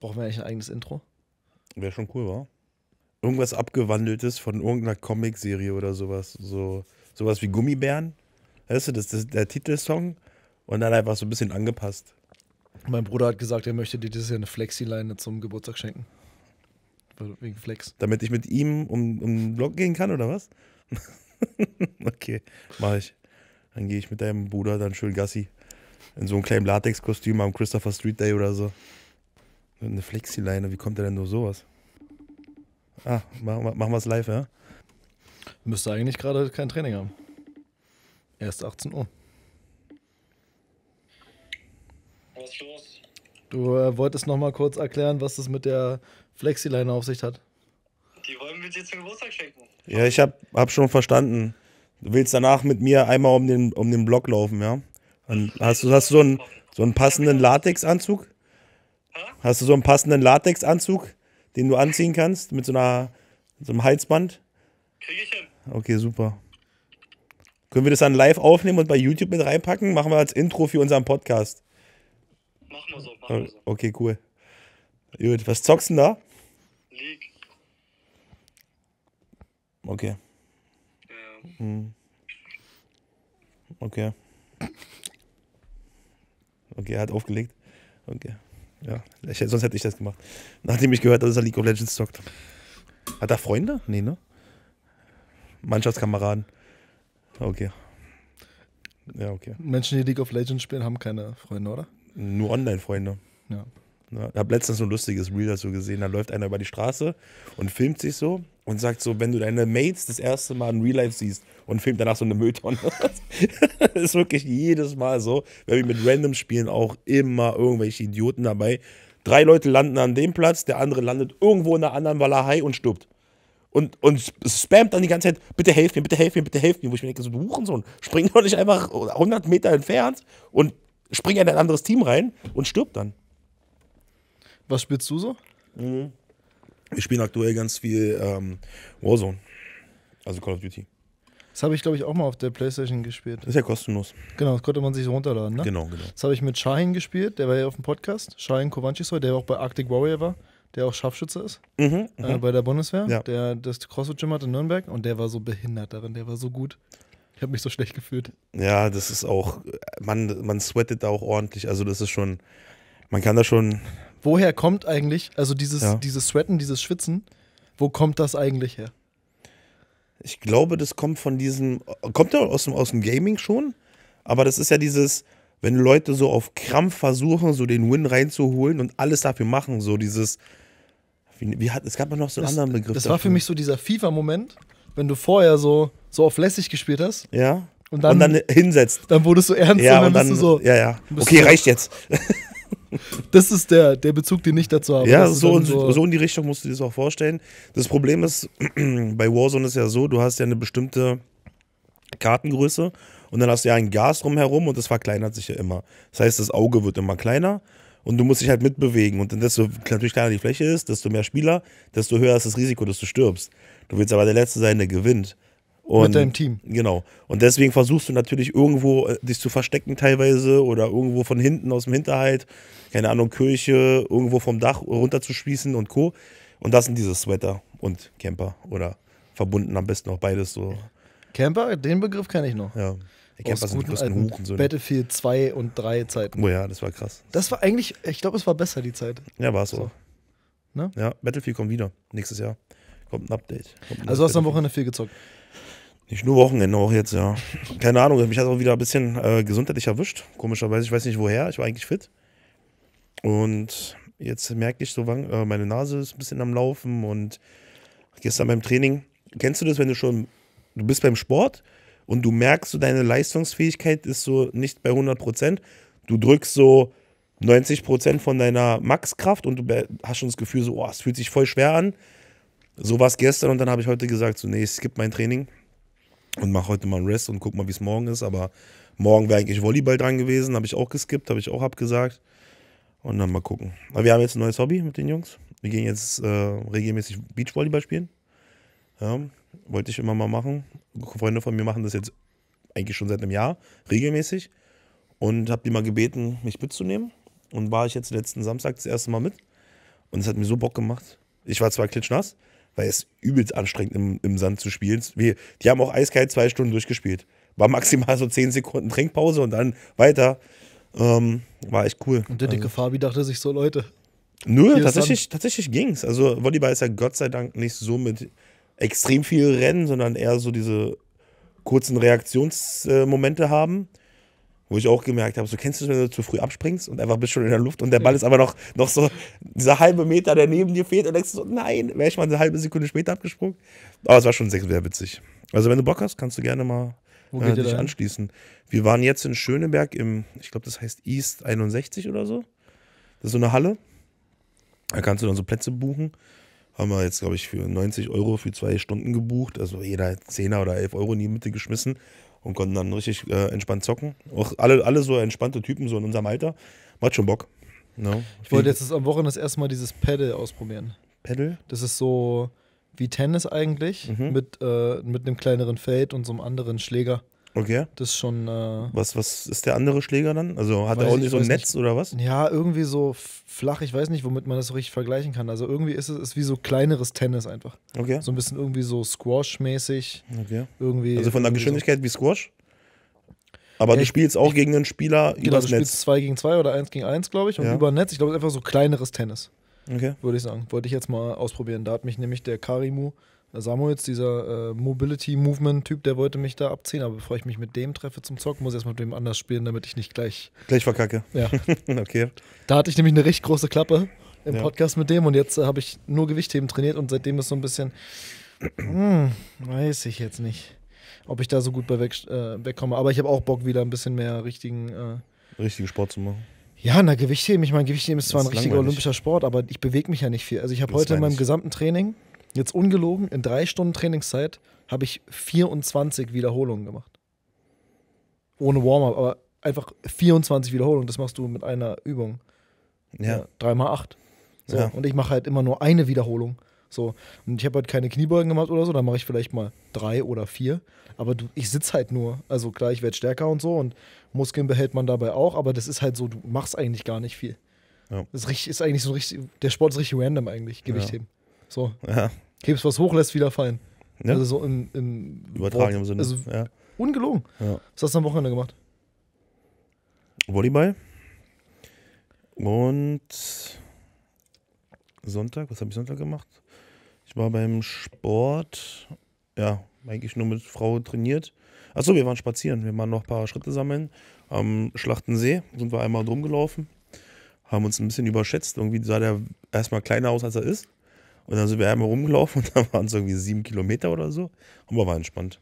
Brauchen wir eigentlich ein eigenes Intro? Wäre schon cool, wa? Irgendwas abgewandeltes von irgendeiner Comicserie oder sowas. So, sowas wie Gummibären. Weißt du, das ist der Titelsong und dann einfach so ein bisschen angepasst. Mein Bruder hat gesagt, er möchte dir dieses Jahr eine Flexi-Leine zum Geburtstag schenken. Wegen Flex. Damit ich mit ihm um, um den Blog gehen kann, oder was? okay, mach ich. Dann gehe ich mit deinem Bruder dann schön Gassi. In so einem kleinen Latex-Kostüm am Christopher Street Day oder so. Eine Flexileine, wie kommt er denn nur sowas? Ah, machen wir, machen wir es live, ja? Müsste eigentlich gerade kein Training haben. Erst 18 Uhr. Was ist los? Du äh, wolltest noch mal kurz erklären, was das mit der Flexileine auf sich hat. Die wollen wir dir zum Geburtstag schenken. Ja, ich hab, hab schon verstanden. Du willst danach mit mir einmal um den, um den Block laufen, ja? Dann hast du, hast du so, einen, so einen passenden genau. Latexanzug? Hast du so einen passenden Latexanzug, den du anziehen kannst, mit so, einer, so einem Halsband? Krieg ich hin. Okay, super. Können wir das dann live aufnehmen und bei YouTube mit reinpacken? Machen wir als Intro für unseren Podcast. Machen wir so, machen wir so. Okay, cool. Gut, was zockst du denn da? League. Okay. Ja. Hm. Okay. Okay, er hat aufgelegt. Okay. Ja, ich, sonst hätte ich das gemacht. Nachdem ich gehört habe, dass er League of Legends zockt. Hat er Freunde? Nee, ne? Mannschaftskameraden. Okay. Ja, okay. Menschen, die League of Legends spielen, haben keine Freunde, oder? Nur Online-Freunde. Ja. Ne? Ich habe letztens so ein lustiges Reel dazu gesehen. Da läuft einer über die Straße und filmt sich so und sagt so, wenn du deine Mates das erste Mal in Real Life siehst und filmt danach so eine Mülltonne. das ist wirklich jedes Mal so. Wir haben mit Random spielen auch immer irgendwelche Idioten dabei. Drei Leute landen an dem Platz, der andere landet irgendwo in der anderen Walahei und stirbt und, und spammt dann die ganze Zeit, bitte helf mir, bitte helf mir, bitte helf mir, wo ich mir denke, so du Hurensohn, spring doch nicht einfach 100 Meter entfernt und spring in ein anderes Team rein und stirbt dann. Was spielst du so? Mhm. Wir spielen aktuell ganz viel ähm, Warzone. Also Call of Duty. Das habe ich, glaube ich, auch mal auf der Playstation gespielt. ist ja kostenlos. Genau, das konnte man sich so runterladen, ne? Genau, genau. Das habe ich mit Shahin gespielt, der war ja auf dem Podcast. Shahin Kovanchisoy, der auch bei Arctic Warrior war, der auch Scharfschütze ist. Mhm, äh, mhm. bei der Bundeswehr, ja. der das CrossFit Gym hat in Nürnberg und der war so behindert darin, der war so gut. Ich habe mich so schlecht gefühlt. Ja, das ist auch, man, man sweatet da auch ordentlich. Also, das ist schon, man kann da schon woher kommt eigentlich, also dieses, ja. dieses Sweaten, dieses Schwitzen, wo kommt das eigentlich her? Ich glaube, das kommt von diesem, kommt ja aus dem, aus dem Gaming schon, aber das ist ja dieses, wenn Leute so auf Krampf versuchen, so den Win reinzuholen und alles dafür machen, so dieses, wie, wie hat, es gab noch so einen das, anderen Begriff. Das dafür. war für mich so dieser FIFA-Moment, wenn du vorher so, so auf lässig gespielt hast. Ja. Und dann, und dann hinsetzt. Dann wurdest du ernst ja, und dann, und dann, du so. Ja, ja. Okay, reicht jetzt. Das ist der, der Bezug, den ich dazu habe. Ja, so, so, so in die Richtung musst du dir das auch vorstellen. Das Problem ist, bei Warzone ist ja so, du hast ja eine bestimmte Kartengröße und dann hast du ja ein Gas drumherum und das verkleinert sich ja immer. Das heißt, das Auge wird immer kleiner und du musst dich halt mitbewegen. Und desto natürlich kleiner die Fläche ist, desto mehr Spieler, desto höher ist das Risiko, dass du stirbst. Du willst aber der Letzte sein, der gewinnt. Und, mit deinem Team. Genau. Und deswegen versuchst du natürlich irgendwo äh, dich zu verstecken teilweise oder irgendwo von hinten aus dem Hinterhalt, keine Ahnung, Kirche, irgendwo vom Dach runterzuschließen und Co. Und das sind diese Sweater und Camper oder verbunden am besten auch beides so. Camper, den Begriff kenne ich noch. Ja. Der Camper aus sind guten alten Hurensohn. Battlefield 2 und 3 Zeiten. Oh ja, das war krass. Das war eigentlich, ich glaube, es war besser die Zeit. Ja, war es so. Ne? Ja, Battlefield kommt wieder nächstes Jahr. Kommt ein Update. Kommt ein also hast du am Wochenende viel gezockt. Nicht nur Wochenende, auch jetzt, ja. Keine Ahnung, mich hat auch wieder ein bisschen äh, gesundheitlich erwischt. Komischerweise, ich weiß nicht woher, ich war eigentlich fit. Und jetzt merke ich so, äh, meine Nase ist ein bisschen am Laufen und gestern beim Training, kennst du das, wenn du schon, du bist beim Sport und du merkst, so deine Leistungsfähigkeit ist so nicht bei 100 Prozent. Du drückst so 90 Prozent von deiner Maxkraft und du hast schon das Gefühl so, oh, es fühlt sich voll schwer an. So war es gestern und dann habe ich heute gesagt, so, nee, ich skippe mein Training und mache heute mal einen Rest und guck mal, wie es morgen ist. Aber morgen wäre eigentlich Volleyball dran gewesen, habe ich auch geskippt, habe ich auch abgesagt. Und dann mal gucken. Aber wir haben jetzt ein neues Hobby mit den Jungs. Wir gehen jetzt äh, regelmäßig Beachvolleyball spielen. Ja, wollte ich immer mal machen. Freunde von mir machen das jetzt eigentlich schon seit einem Jahr regelmäßig. Und habe die mal gebeten, mich mitzunehmen. Und war ich jetzt letzten Samstag das erste Mal mit. Und es hat mir so Bock gemacht. Ich war zwar klitschnass, weil es übelst anstrengend im, im Sand zu spielen. Wir, die haben auch eiskalt zwei Stunden durchgespielt. War maximal so zehn Sekunden Trinkpause und dann weiter. Ähm, war echt cool. Und der dicke also. Fabi dachte sich so, Leute. Nö, tatsächlich, Sand. tatsächlich ging's. Also Volleyball ist ja Gott sei Dank nicht so mit extrem viel Rennen, sondern eher so diese kurzen Reaktionsmomente äh, haben wo ich auch gemerkt habe, so kennst du es, wenn du zu früh abspringst und einfach bist schon in der Luft und der Ball ist aber noch, noch so dieser halbe Meter, der neben dir fehlt und denkst so, nein, wäre ich mal eine halbe Sekunde später abgesprungen. Aber es war schon sehr witzig. Also wenn du Bock hast, kannst du gerne mal äh, dich anschließen. Wir waren jetzt in Schöneberg im, ich glaube, das heißt East 61 oder so. Das ist so eine Halle. Da kannst du dann so Plätze buchen. Haben wir jetzt, glaube ich, für 90 Euro für zwei Stunden gebucht. Also jeder Zehner oder 11 Euro in die Mitte geschmissen und konnten dann richtig äh, entspannt zocken. Auch alle, alle so entspannte Typen, so in unserem Alter. Macht schon Bock. No. Ne? Ich wollte jetzt am Wochenende das erste Mal dieses Pedal ausprobieren. Pedal? Das ist so wie Tennis eigentlich, mhm. mit, äh, mit einem kleineren Feld und so einem anderen Schläger. Okay. Das ist schon. Äh, was, was ist der andere Schläger dann? Also hat er auch nicht so ein Netz nicht. oder was? Ja, irgendwie so flach. Ich weiß nicht, womit man das so richtig vergleichen kann. Also irgendwie ist es ist wie so kleineres Tennis einfach. Okay. So ein bisschen irgendwie so Squash-mäßig. Okay. Irgendwie, also von der Geschwindigkeit so. wie Squash? Aber ja, du spielst auch ich, gegen einen Spieler genau, übers Netz. Genau, du spielst 2 gegen 2 oder 1 gegen 1, glaube ich. Und ja. über Netz, ich glaube, es ist einfach so kleineres Tennis. Okay. Würde ich sagen. Wollte ich jetzt mal ausprobieren. Da hat mich nämlich der Karimu Samuels, dieser äh, Mobility-Movement-Typ, der wollte mich da abziehen, aber bevor ich mich mit dem treffe zum Zocken, muss ich erstmal mit dem anders spielen, damit ich nicht gleich. Gleich verkacke. Ja. okay. Da hatte ich nämlich eine recht große Klappe im ja. Podcast mit dem und jetzt äh, habe ich nur Gewichtheben trainiert und seitdem ist so ein bisschen. Mh, hm, weiß ich jetzt nicht, ob ich da so gut bei weg, äh, wegkomme, aber ich habe auch Bock, wieder ein bisschen mehr richtigen. Äh, richtigen Sport zu machen. Ja, na, Gewichtheben. Ich meine, Gewichtheben ist zwar ist ein richtiger olympischer Sport, aber ich bewege mich ja nicht viel. Also ich habe heute in meinem gesamten Training Jetzt ungelogen, in drei Stunden Trainingszeit habe ich 24 Wiederholungen gemacht. Ohne Warm-up, aber einfach 24 Wiederholungen, das machst du mit einer Übung. Ja. ja acht. So, ja. Und ich mache halt immer nur eine Wiederholung. So, und ich habe halt keine Kniebeugen gemacht oder so, dann mache ich vielleicht mal drei oder vier. Aber du, ich sitze halt nur. Also klar, ich werde stärker und so und Muskeln behält man dabei auch, aber das ist halt so, du machst eigentlich gar nicht viel. Ja. Das ist, richtig, ist eigentlich so richtig, der Sport ist richtig random eigentlich, Gewichtheben. Ja. So. Ja. Hebst was hoch, lässt wieder fallen. Ja? Also so im, im übertragenen Sinne. Also ja. Ungelogen. Ja. Was hast du am Wochenende gemacht? Volleyball. Und Sonntag, was habe ich Sonntag gemacht? Ich war beim Sport, ja, eigentlich nur mit Frau trainiert. Achso, wir waren spazieren, wir waren noch ein paar Schritte sammeln. Am Schlachtensee sind wir einmal drum gelaufen, haben uns ein bisschen überschätzt. Irgendwie sah der erstmal kleiner aus, als er ist. Und dann sind wir einmal rumgelaufen und da waren es irgendwie sieben Kilometer oder so. Aber war entspannt.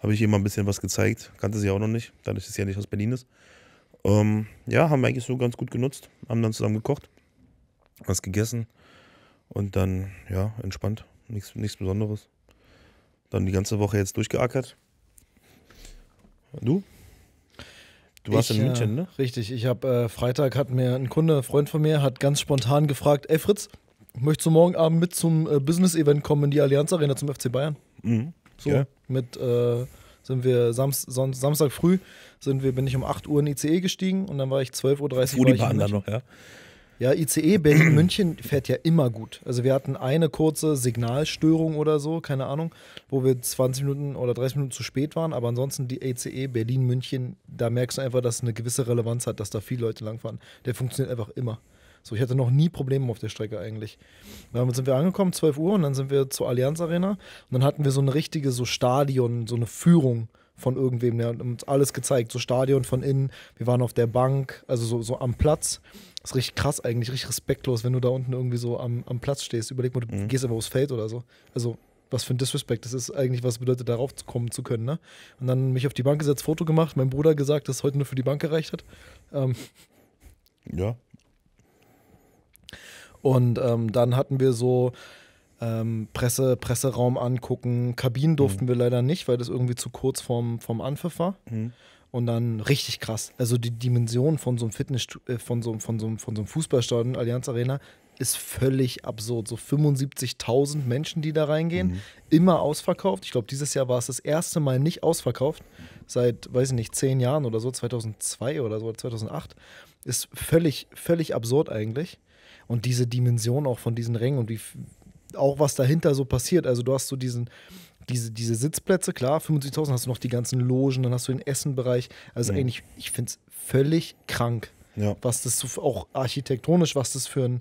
Habe ich ihr mal ein bisschen was gezeigt. Kannte sie auch noch nicht, dadurch, ist sie ja nicht aus Berlin ist. Ähm, ja, haben wir eigentlich so ganz gut genutzt. Haben dann zusammen gekocht, was gegessen und dann, ja, entspannt. Nichts, nichts Besonderes. Dann die ganze Woche jetzt durchgeackert. Du? Du warst ich, in äh, München, ne? Richtig, ich habe äh, Freitag hat mir ein Kunde, ein Freund von mir, hat ganz spontan gefragt, ey Fritz, Möchtest du morgen Abend mit zum äh, Business-Event kommen in die Allianz Arena zum FC Bayern? Mhm. So, ja. mit äh, sind wir Samst, Son Samstag früh sind wir, bin ich um 8 Uhr in ICE gestiegen und dann war ich 12.30 Uhr. War ich in dann noch, ja. Ja, ICE Berlin München fährt ja immer gut. Also wir hatten eine kurze Signalstörung oder so, keine Ahnung, wo wir 20 Minuten oder 30 Minuten zu spät waren, aber ansonsten die ICE Berlin München, da merkst du einfach, dass es eine gewisse Relevanz hat, dass da viele Leute langfahren. Der funktioniert einfach immer. So, ich hatte noch nie Probleme auf der Strecke eigentlich. Dann sind wir angekommen, 12 Uhr, und dann sind wir zur Allianz Arena. Und dann hatten wir so eine richtige so Stadion, so eine Führung von irgendwem. Der hat uns alles gezeigt, so Stadion von innen. Wir waren auf der Bank, also so, so am Platz. Das ist richtig krass eigentlich, richtig respektlos, wenn du da unten irgendwie so am, am Platz stehst. Überleg mal, du mhm. gehst einfach aufs Feld oder so. Also was für ein Disrespect das ist eigentlich, was bedeutet, darauf kommen zu können. Ne? Und dann mich auf die Bank gesetzt, Foto gemacht, mein Bruder gesagt, dass es heute nur für die Bank gereicht hat. Ähm, ja. Und ähm, dann hatten wir so ähm, Presse, Presseraum angucken. Kabinen durften mhm. wir leider nicht, weil das irgendwie zu kurz vorm, vorm Anpfiff war. Mhm. Und dann richtig krass. Also die Dimension von so einem Fitness, äh, von so, von so, von so einem Fußballstadion, Allianz Arena, ist völlig absurd. So 75.000 Menschen, die da reingehen, mhm. immer ausverkauft. Ich glaube, dieses Jahr war es das erste Mal nicht ausverkauft. Seit, weiß ich nicht, zehn Jahren oder so, 2002 oder so, 2008. Ist völlig, völlig absurd eigentlich und diese Dimension auch von diesen Rängen und wie auch was dahinter so passiert. Also du hast so diesen, diese, diese Sitzplätze, klar, 75.000 hast du noch die ganzen Logen, dann hast du den Essenbereich. Also mhm. eigentlich, ich finde es völlig krank, ja. was das so, auch architektonisch, was das für ein,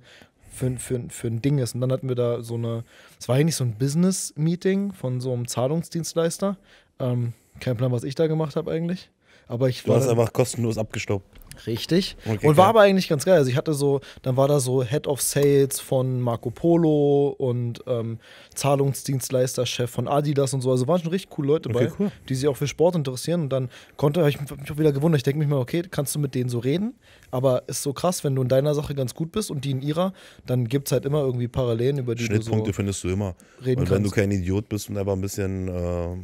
für, für, für ein Ding ist. Und dann hatten wir da so eine, es war eigentlich so ein Business-Meeting von so einem Zahlungsdienstleister. Ähm, kein Plan, was ich da gemacht habe eigentlich. Aber ich du hast einfach kostenlos abgestaubt. Richtig. Okay, und war aber eigentlich ganz geil. Also ich hatte so, dann war da so Head of Sales von Marco Polo und ähm, Zahlungsdienstleisterchef von Adidas und so. Also waren schon richtig coole Leute okay, bei, cool. die sich auch für Sport interessieren. Und dann konnte ich mich auch wieder gewundert. Ich denke mich mal, okay, kannst du mit denen so reden? Aber ist so krass, wenn du in deiner Sache ganz gut bist und die in ihrer, dann gibt es halt immer irgendwie Parallelen, über die Schnittpunkte so findest du immer. Reden und wenn kannst. du kein Idiot bist und einfach ein bisschen, äh,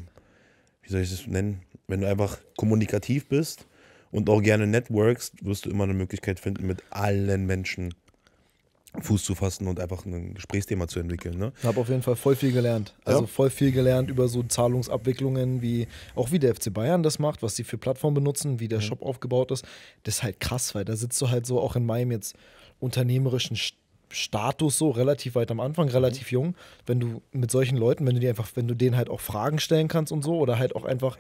wie soll ich das nennen, wenn du einfach kommunikativ bist und auch gerne networkst, wirst du immer eine Möglichkeit finden, mit allen Menschen Fuß zu fassen und einfach ein Gesprächsthema zu entwickeln. Ne? Ich habe auf jeden Fall voll viel gelernt. Also ja. voll viel gelernt über so Zahlungsabwicklungen, wie auch wie der FC Bayern das macht, was die für Plattformen benutzen, wie der mhm. Shop aufgebaut ist. Das ist halt krass, weil da sitzt du halt so auch in meinem jetzt unternehmerischen Status so relativ weit am Anfang, relativ mhm. jung, wenn du mit solchen Leuten, wenn du die einfach, wenn du denen halt auch Fragen stellen kannst und so oder halt auch einfach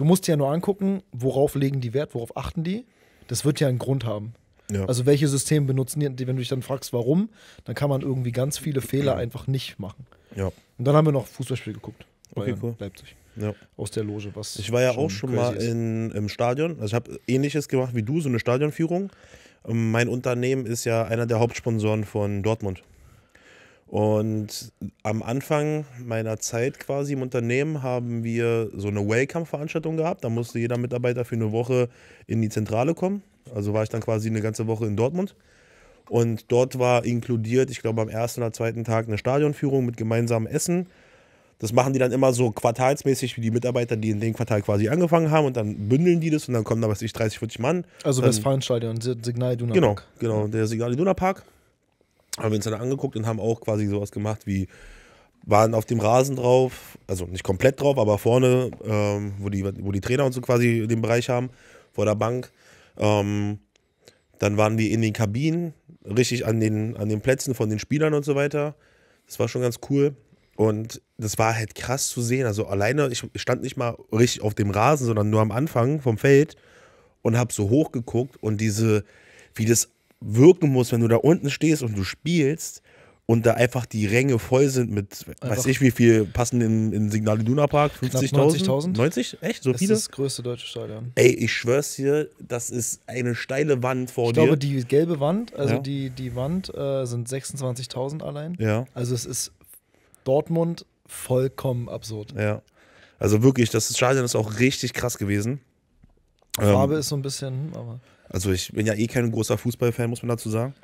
Du musst dir ja nur angucken, worauf legen die Wert, worauf achten die. Das wird ja einen Grund haben. Ja. Also welche Systeme benutzen die, wenn du dich dann fragst, warum, dann kann man irgendwie ganz viele Fehler einfach nicht machen. Ja. Und dann haben wir noch Fußballspiel geguckt. Bayern, okay, cool. Leipzig. Ja. Aus der Loge, was. Ich war ja schon auch schon mal in, im Stadion. Also ich habe ähnliches gemacht wie du, so eine Stadionführung. Ähm, mein Unternehmen ist ja einer der Hauptsponsoren von Dortmund. Und am Anfang meiner Zeit quasi im Unternehmen haben wir so eine Welcome-Veranstaltung gehabt. Da musste jeder Mitarbeiter für eine Woche in die Zentrale kommen. Also war ich dann quasi eine ganze Woche in Dortmund. Und dort war inkludiert, ich glaube, am ersten oder zweiten Tag eine Stadionführung mit gemeinsamem Essen. Das machen die dann immer so quartalsmäßig wie die Mitarbeiter, die in dem Quartal quasi angefangen haben und dann bündeln die das und dann kommen da, was ich, 30, 40 Mann. Also dann, Westfalenstadion, Signal Iduna Park. Genau, genau, der Signal Iduna Park haben wir uns dann angeguckt und haben auch quasi sowas gemacht wie waren auf dem Rasen drauf, also nicht komplett drauf, aber vorne, ähm, wo, die, wo die Trainer und so quasi den Bereich haben, vor der Bank. Ähm, dann waren wir in den Kabinen, richtig an den, an den Plätzen von den Spielern und so weiter. Das war schon ganz cool. Und das war halt krass zu sehen. Also alleine, ich stand nicht mal richtig auf dem Rasen, sondern nur am Anfang vom Feld und habe so hoch geguckt und diese, wie das wirken muss, wenn du da unten stehst und du spielst und da einfach die Ränge voll sind mit, einfach weiß ich wie viel, passen in, in Signal Iduna Park? 50.000? 90.000? 90? Echt? So das viele? Das ist das größte deutsche Stadion. Ey, ich schwör's dir, das ist eine steile Wand vor ich dir. Ich glaube, die gelbe Wand, also ja. die, die Wand äh, sind 26.000 allein. Ja. Also es ist Dortmund vollkommen absurd. Ja. Also wirklich, das Stadion ist auch richtig krass gewesen. Farbe ähm, ist so ein bisschen, aber. Also ich bin ja eh kein großer Fußballfan, muss man dazu sagen.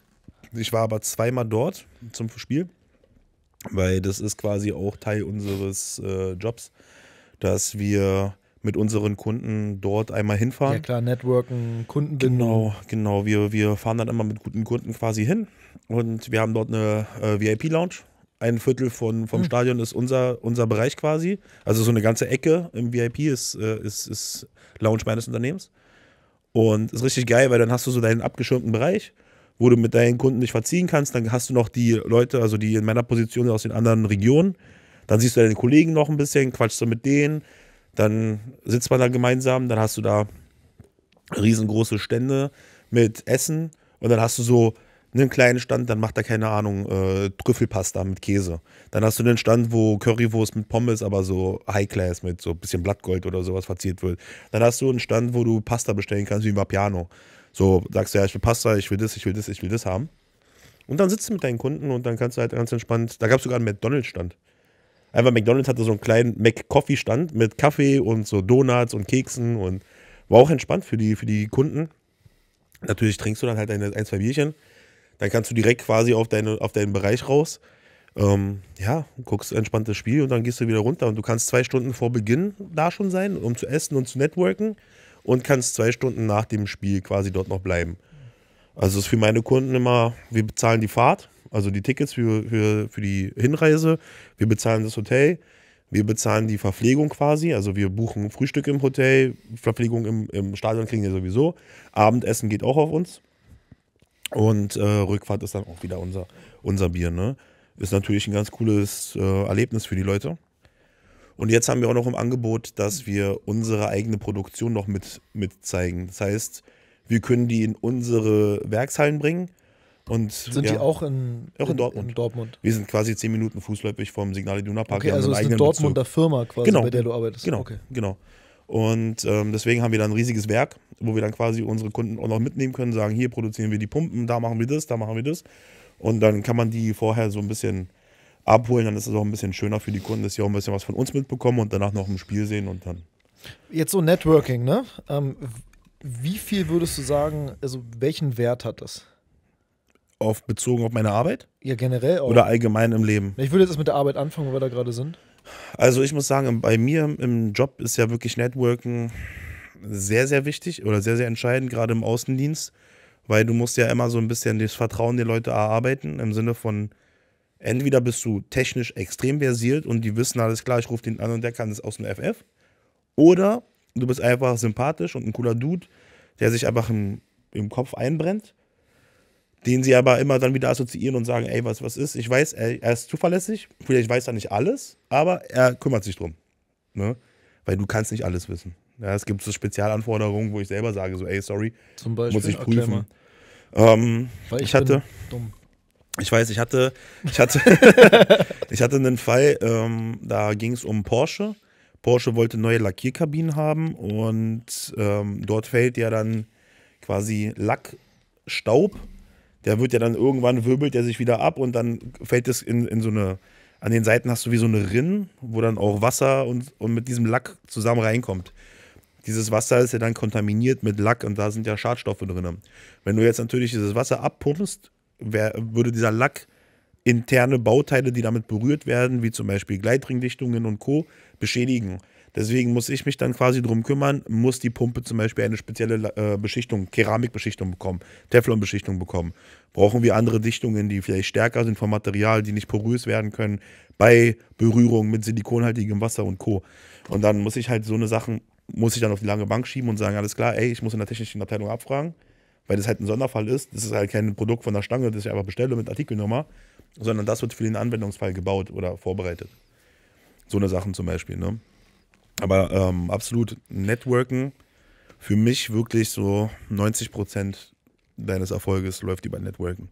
Ich war aber zweimal dort zum Spiel, weil das ist quasi auch Teil unseres äh, Jobs, dass wir mit unseren Kunden dort einmal hinfahren. Ja klar, Networken, Kundenbindung. Genau, genau. Wir, wir fahren dann immer mit guten Kunden quasi hin und wir haben dort eine äh, VIP-Lounge. Ein Viertel von, vom hm. Stadion ist unser, unser Bereich quasi. Also so eine ganze Ecke im VIP ist, äh, ist, ist Lounge meines Unternehmens. Und ist richtig geil, weil dann hast du so deinen abgeschirmten Bereich, wo du mit deinen Kunden dich verziehen kannst. Dann hast du noch die Leute, also die in meiner Position aus den anderen Regionen. Dann siehst du deine Kollegen noch ein bisschen, quatschst du mit denen. Dann sitzt man da gemeinsam. Dann hast du da riesengroße Stände mit Essen. Und dann hast du so einen kleinen Stand, dann macht er keine Ahnung, äh, Trüffelpasta mit Käse. Dann hast du einen Stand, wo Currywurst mit Pommes, aber so High Class mit so ein bisschen Blattgold oder sowas verziert wird. Dann hast du einen Stand, wo du Pasta bestellen kannst, wie im Vapiano. So sagst du, ja, ich will Pasta, ich will das, ich will das, ich will das haben. Und dann sitzt du mit deinen Kunden und dann kannst du halt ganz entspannt, da gab es sogar einen McDonalds-Stand. Einfach McDonalds hatte so einen kleinen mac stand mit Kaffee und so Donuts und Keksen und war auch entspannt für die, für die Kunden. Natürlich trinkst du dann halt eine, ein, zwei Bierchen dann kannst du direkt quasi auf, deine, auf deinen Bereich raus. Ähm, ja, guckst entspanntes Spiel und dann gehst du wieder runter. Und du kannst zwei Stunden vor Beginn da schon sein, um zu essen und zu networken. Und kannst zwei Stunden nach dem Spiel quasi dort noch bleiben. Also ist für meine Kunden immer, wir bezahlen die Fahrt, also die Tickets für, für, für die Hinreise, wir bezahlen das Hotel, wir bezahlen die Verpflegung quasi, also wir buchen Frühstück im Hotel, Verpflegung im, im Stadion kriegen wir sowieso, Abendessen geht auch auf uns. Und äh, Rückfahrt ist dann auch wieder unser, unser Bier. Ne? Ist natürlich ein ganz cooles äh, Erlebnis für die Leute. Und jetzt haben wir auch noch im Angebot, dass wir unsere eigene Produktion noch mit, mit zeigen. Das heißt, wir können die in unsere Werkshallen bringen. Und, sind ja, die auch in, auch in, in, Dortmund. in, Dortmund. Wir sind quasi zehn Minuten fußläufig vom Signal Iduna Park. Okay, also ist eine Dortmunder Bezug. Firma quasi, genau. bei der du arbeitest. Genau, okay. genau. Und ähm, deswegen haben wir dann ein riesiges Werk, wo wir dann quasi unsere Kunden auch noch mitnehmen können, sagen, hier produzieren wir die Pumpen, da machen wir das, da machen wir das. Und dann kann man die vorher so ein bisschen abholen, dann ist es auch ein bisschen schöner für die Kunden, dass sie auch ein bisschen was von uns mitbekommen und danach noch im Spiel sehen und dann. Jetzt so Networking, ne? Ähm, wie viel würdest du sagen, also welchen Wert hat das? Auf bezogen auf meine Arbeit? Ja, generell auch. Oder allgemein im Leben? Ich würde jetzt mit der Arbeit anfangen, wo wir da gerade sind. Also ich muss sagen, bei mir im Job ist ja wirklich Networken sehr, sehr wichtig oder sehr, sehr entscheidend, gerade im Außendienst, weil du musst ja immer so ein bisschen das Vertrauen der Leute erarbeiten, im Sinne von, entweder bist du technisch extrem versiert und die wissen alles klar, ich rufe den an und der kann es aus dem FF, oder du bist einfach sympathisch und ein cooler Dude, der sich einfach im, im Kopf einbrennt den sie aber immer dann wieder assoziieren und sagen, ey, was, was ist? Ich weiß, er, er ist zuverlässig, vielleicht weiß er nicht alles, aber er kümmert sich drum. Ne? Weil du kannst nicht alles wissen. Ja, es gibt so Spezialanforderungen, wo ich selber sage, so, ey, sorry, Zum Beispiel, muss ich prüfen. Ähm, Weil ich, ich hatte, dumm. Ich weiß, ich hatte, ich hatte, ich hatte einen Fall, ähm, da ging es um Porsche. Porsche wollte neue Lackierkabinen haben und ähm, dort fällt ja dann quasi Lackstaub der wird ja dann irgendwann wirbelt der sich wieder ab und dann fällt es in, in so eine, an den Seiten hast du wie so eine Rinne, wo dann auch Wasser und, und mit diesem Lack zusammen reinkommt. Dieses Wasser ist ja dann kontaminiert mit Lack und da sind ja Schadstoffe drin. Wenn du jetzt natürlich dieses Wasser abpumpst, wär, würde dieser Lack interne Bauteile, die damit berührt werden, wie zum Beispiel Gleitringdichtungen und Co., beschädigen. Deswegen muss ich mich dann quasi drum kümmern, muss die Pumpe zum Beispiel eine spezielle äh, Beschichtung, Keramikbeschichtung bekommen, Teflonbeschichtung bekommen. Brauchen wir andere Dichtungen, die vielleicht stärker sind vom Material, die nicht porös werden können bei Berührung mit silikonhaltigem Wasser und Co. Und dann muss ich halt so eine Sachen, muss ich dann auf die lange Bank schieben und sagen, alles klar, ey, ich muss in der technischen Abteilung abfragen, weil das halt ein Sonderfall ist. Das ist halt kein Produkt von der Stange, das ich einfach bestelle mit Artikelnummer, sondern das wird für den Anwendungsfall gebaut oder vorbereitet. So eine Sachen zum Beispiel, ne? Aber ähm, absolut Networken für mich wirklich so 90 Prozent deines Erfolges läuft über Networken.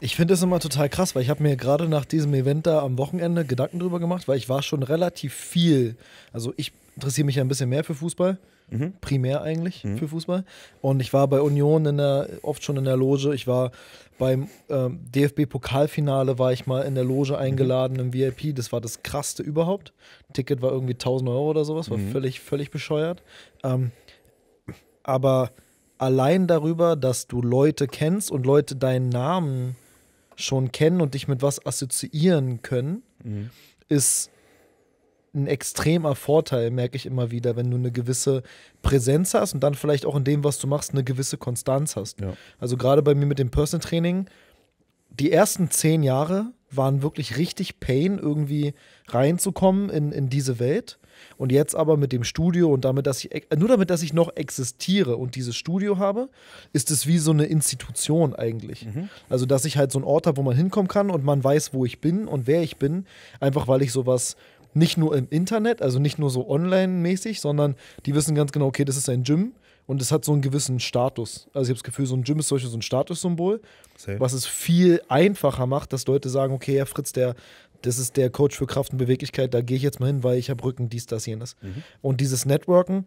Ich finde es immer total krass, weil ich habe mir gerade nach diesem Event da am Wochenende Gedanken drüber gemacht, weil ich war schon relativ viel. Also ich interessiere mich ja ein bisschen mehr für Fußball mhm. primär eigentlich mhm. für Fußball. Und ich war bei Union in der, oft schon in der Loge. Ich war beim ähm, DFB-Pokalfinale war ich mal in der Loge mhm. eingeladen im VIP. Das war das krasseste überhaupt. Ticket war irgendwie 1000 Euro oder sowas, war mhm. völlig, völlig bescheuert. Ähm, aber allein darüber, dass du Leute kennst und Leute deinen Namen schon kennen und dich mit was assoziieren können, mhm. ist ein extremer Vorteil, merke ich immer wieder, wenn du eine gewisse Präsenz hast und dann vielleicht auch in dem, was du machst, eine gewisse Konstanz hast. Ja. Also gerade bei mir mit dem Personal Training, die ersten zehn Jahre waren wirklich richtig Pain, irgendwie reinzukommen in, in diese Welt. Und jetzt aber mit dem Studio und damit, dass ich, nur damit, dass ich noch existiere und dieses Studio habe, ist es wie so eine Institution eigentlich. Mhm. Also, dass ich halt so einen Ort habe, wo man hinkommen kann und man weiß, wo ich bin und wer ich bin, einfach weil ich sowas nicht nur im Internet, also nicht nur so online-mäßig, sondern die wissen ganz genau, okay, das ist ein Gym und es hat so einen gewissen Status. Also ich habe das Gefühl, so ein Gym ist solche so ein Statussymbol, was es viel einfacher macht, dass Leute sagen, okay, Herr Fritz, der das ist der Coach für Kraft und Beweglichkeit, da gehe ich jetzt mal hin, weil ich habe Rücken, dies, das, jenes. Mhm. Und dieses Networken,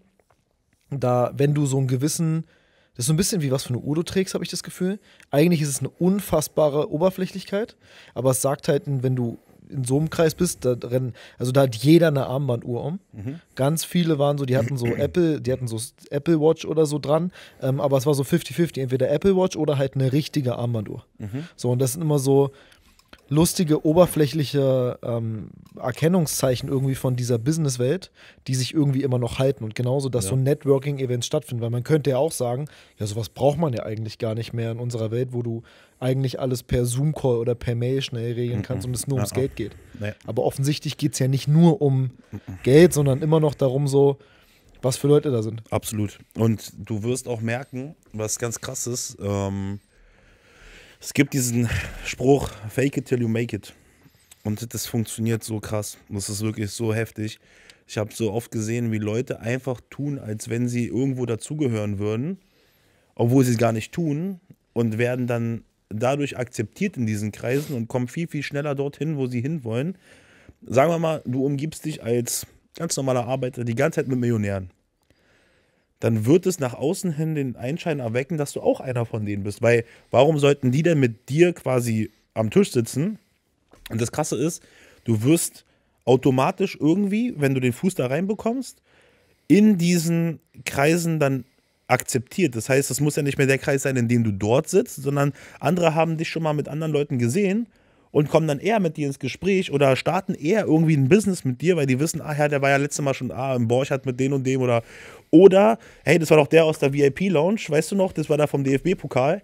da, wenn du so einen gewissen, das ist so ein bisschen wie was für eine Uhr du trägst, habe ich das Gefühl. Eigentlich ist es eine unfassbare Oberflächlichkeit, aber es sagt halt, wenn du in so einem Kreis bist, da rennen, also da hat jeder eine Armbanduhr um. Mhm. Ganz viele waren so, die hatten so Apple, die hatten so Apple Watch oder so dran, ähm, aber es war so 50-50, entweder Apple Watch oder halt eine richtige Armbanduhr. Mhm. So, und das sind immer so, lustige, oberflächliche ähm, Erkennungszeichen irgendwie von dieser Businesswelt, die sich irgendwie immer noch halten. Und genauso, dass ja. so Networking-Events stattfinden, weil man könnte ja auch sagen, ja, sowas braucht man ja eigentlich gar nicht mehr in unserer Welt, wo du eigentlich alles per Zoom-Call oder per Mail schnell regeln mhm. kannst mhm. und es nur ums ja. Geld geht. Nee. Aber offensichtlich geht es ja nicht nur um mhm. Geld, sondern immer noch darum so, was für Leute da sind. Absolut. Und du wirst auch merken, was ganz krass ist, ähm, es gibt diesen Spruch, fake it till you make it. Und das funktioniert so krass. Das ist wirklich so heftig. Ich habe so oft gesehen, wie Leute einfach tun, als wenn sie irgendwo dazugehören würden, obwohl sie es gar nicht tun und werden dann dadurch akzeptiert in diesen Kreisen und kommen viel, viel schneller dorthin, wo sie hinwollen. Sagen wir mal, du umgibst dich als ganz normaler Arbeiter die ganze Zeit mit Millionären dann wird es nach außen hin den Einschein erwecken, dass du auch einer von denen bist. Weil warum sollten die denn mit dir quasi am Tisch sitzen? Und das Krasse ist, du wirst automatisch irgendwie, wenn du den Fuß da reinbekommst, in diesen Kreisen dann akzeptiert. Das heißt, es muss ja nicht mehr der Kreis sein, in dem du dort sitzt, sondern andere haben dich schon mal mit anderen Leuten gesehen und kommen dann eher mit dir ins Gespräch oder starten eher irgendwie ein Business mit dir, weil die wissen, ah ja, der war ja letztes Mal schon ah, im Borchardt mit dem und dem oder oder hey, das war doch der aus der VIP-Lounge, weißt du noch, das war da vom DFB-Pokal.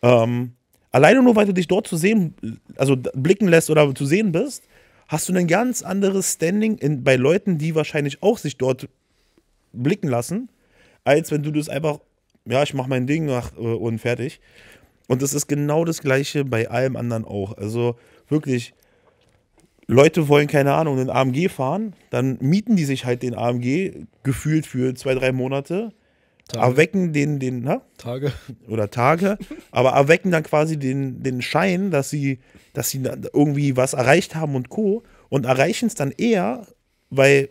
Ähm, alleine nur, weil du dich dort zu sehen, also blicken lässt oder zu sehen bist, hast du ein ganz anderes Standing in, bei Leuten, die wahrscheinlich auch sich dort blicken lassen, als wenn du das einfach, ja, ich mach mein Ding nach, äh, und fertig. Und das ist genau das Gleiche bei allem anderen auch. Also wirklich, Leute wollen, keine Ahnung, den AMG fahren, dann mieten die sich halt den AMG gefühlt für zwei, drei Monate, Tage. erwecken den, den, na? Tage. Oder Tage, aber erwecken dann quasi den, den Schein, dass sie, dass sie irgendwie was erreicht haben und Co. Und erreichen es dann eher, weil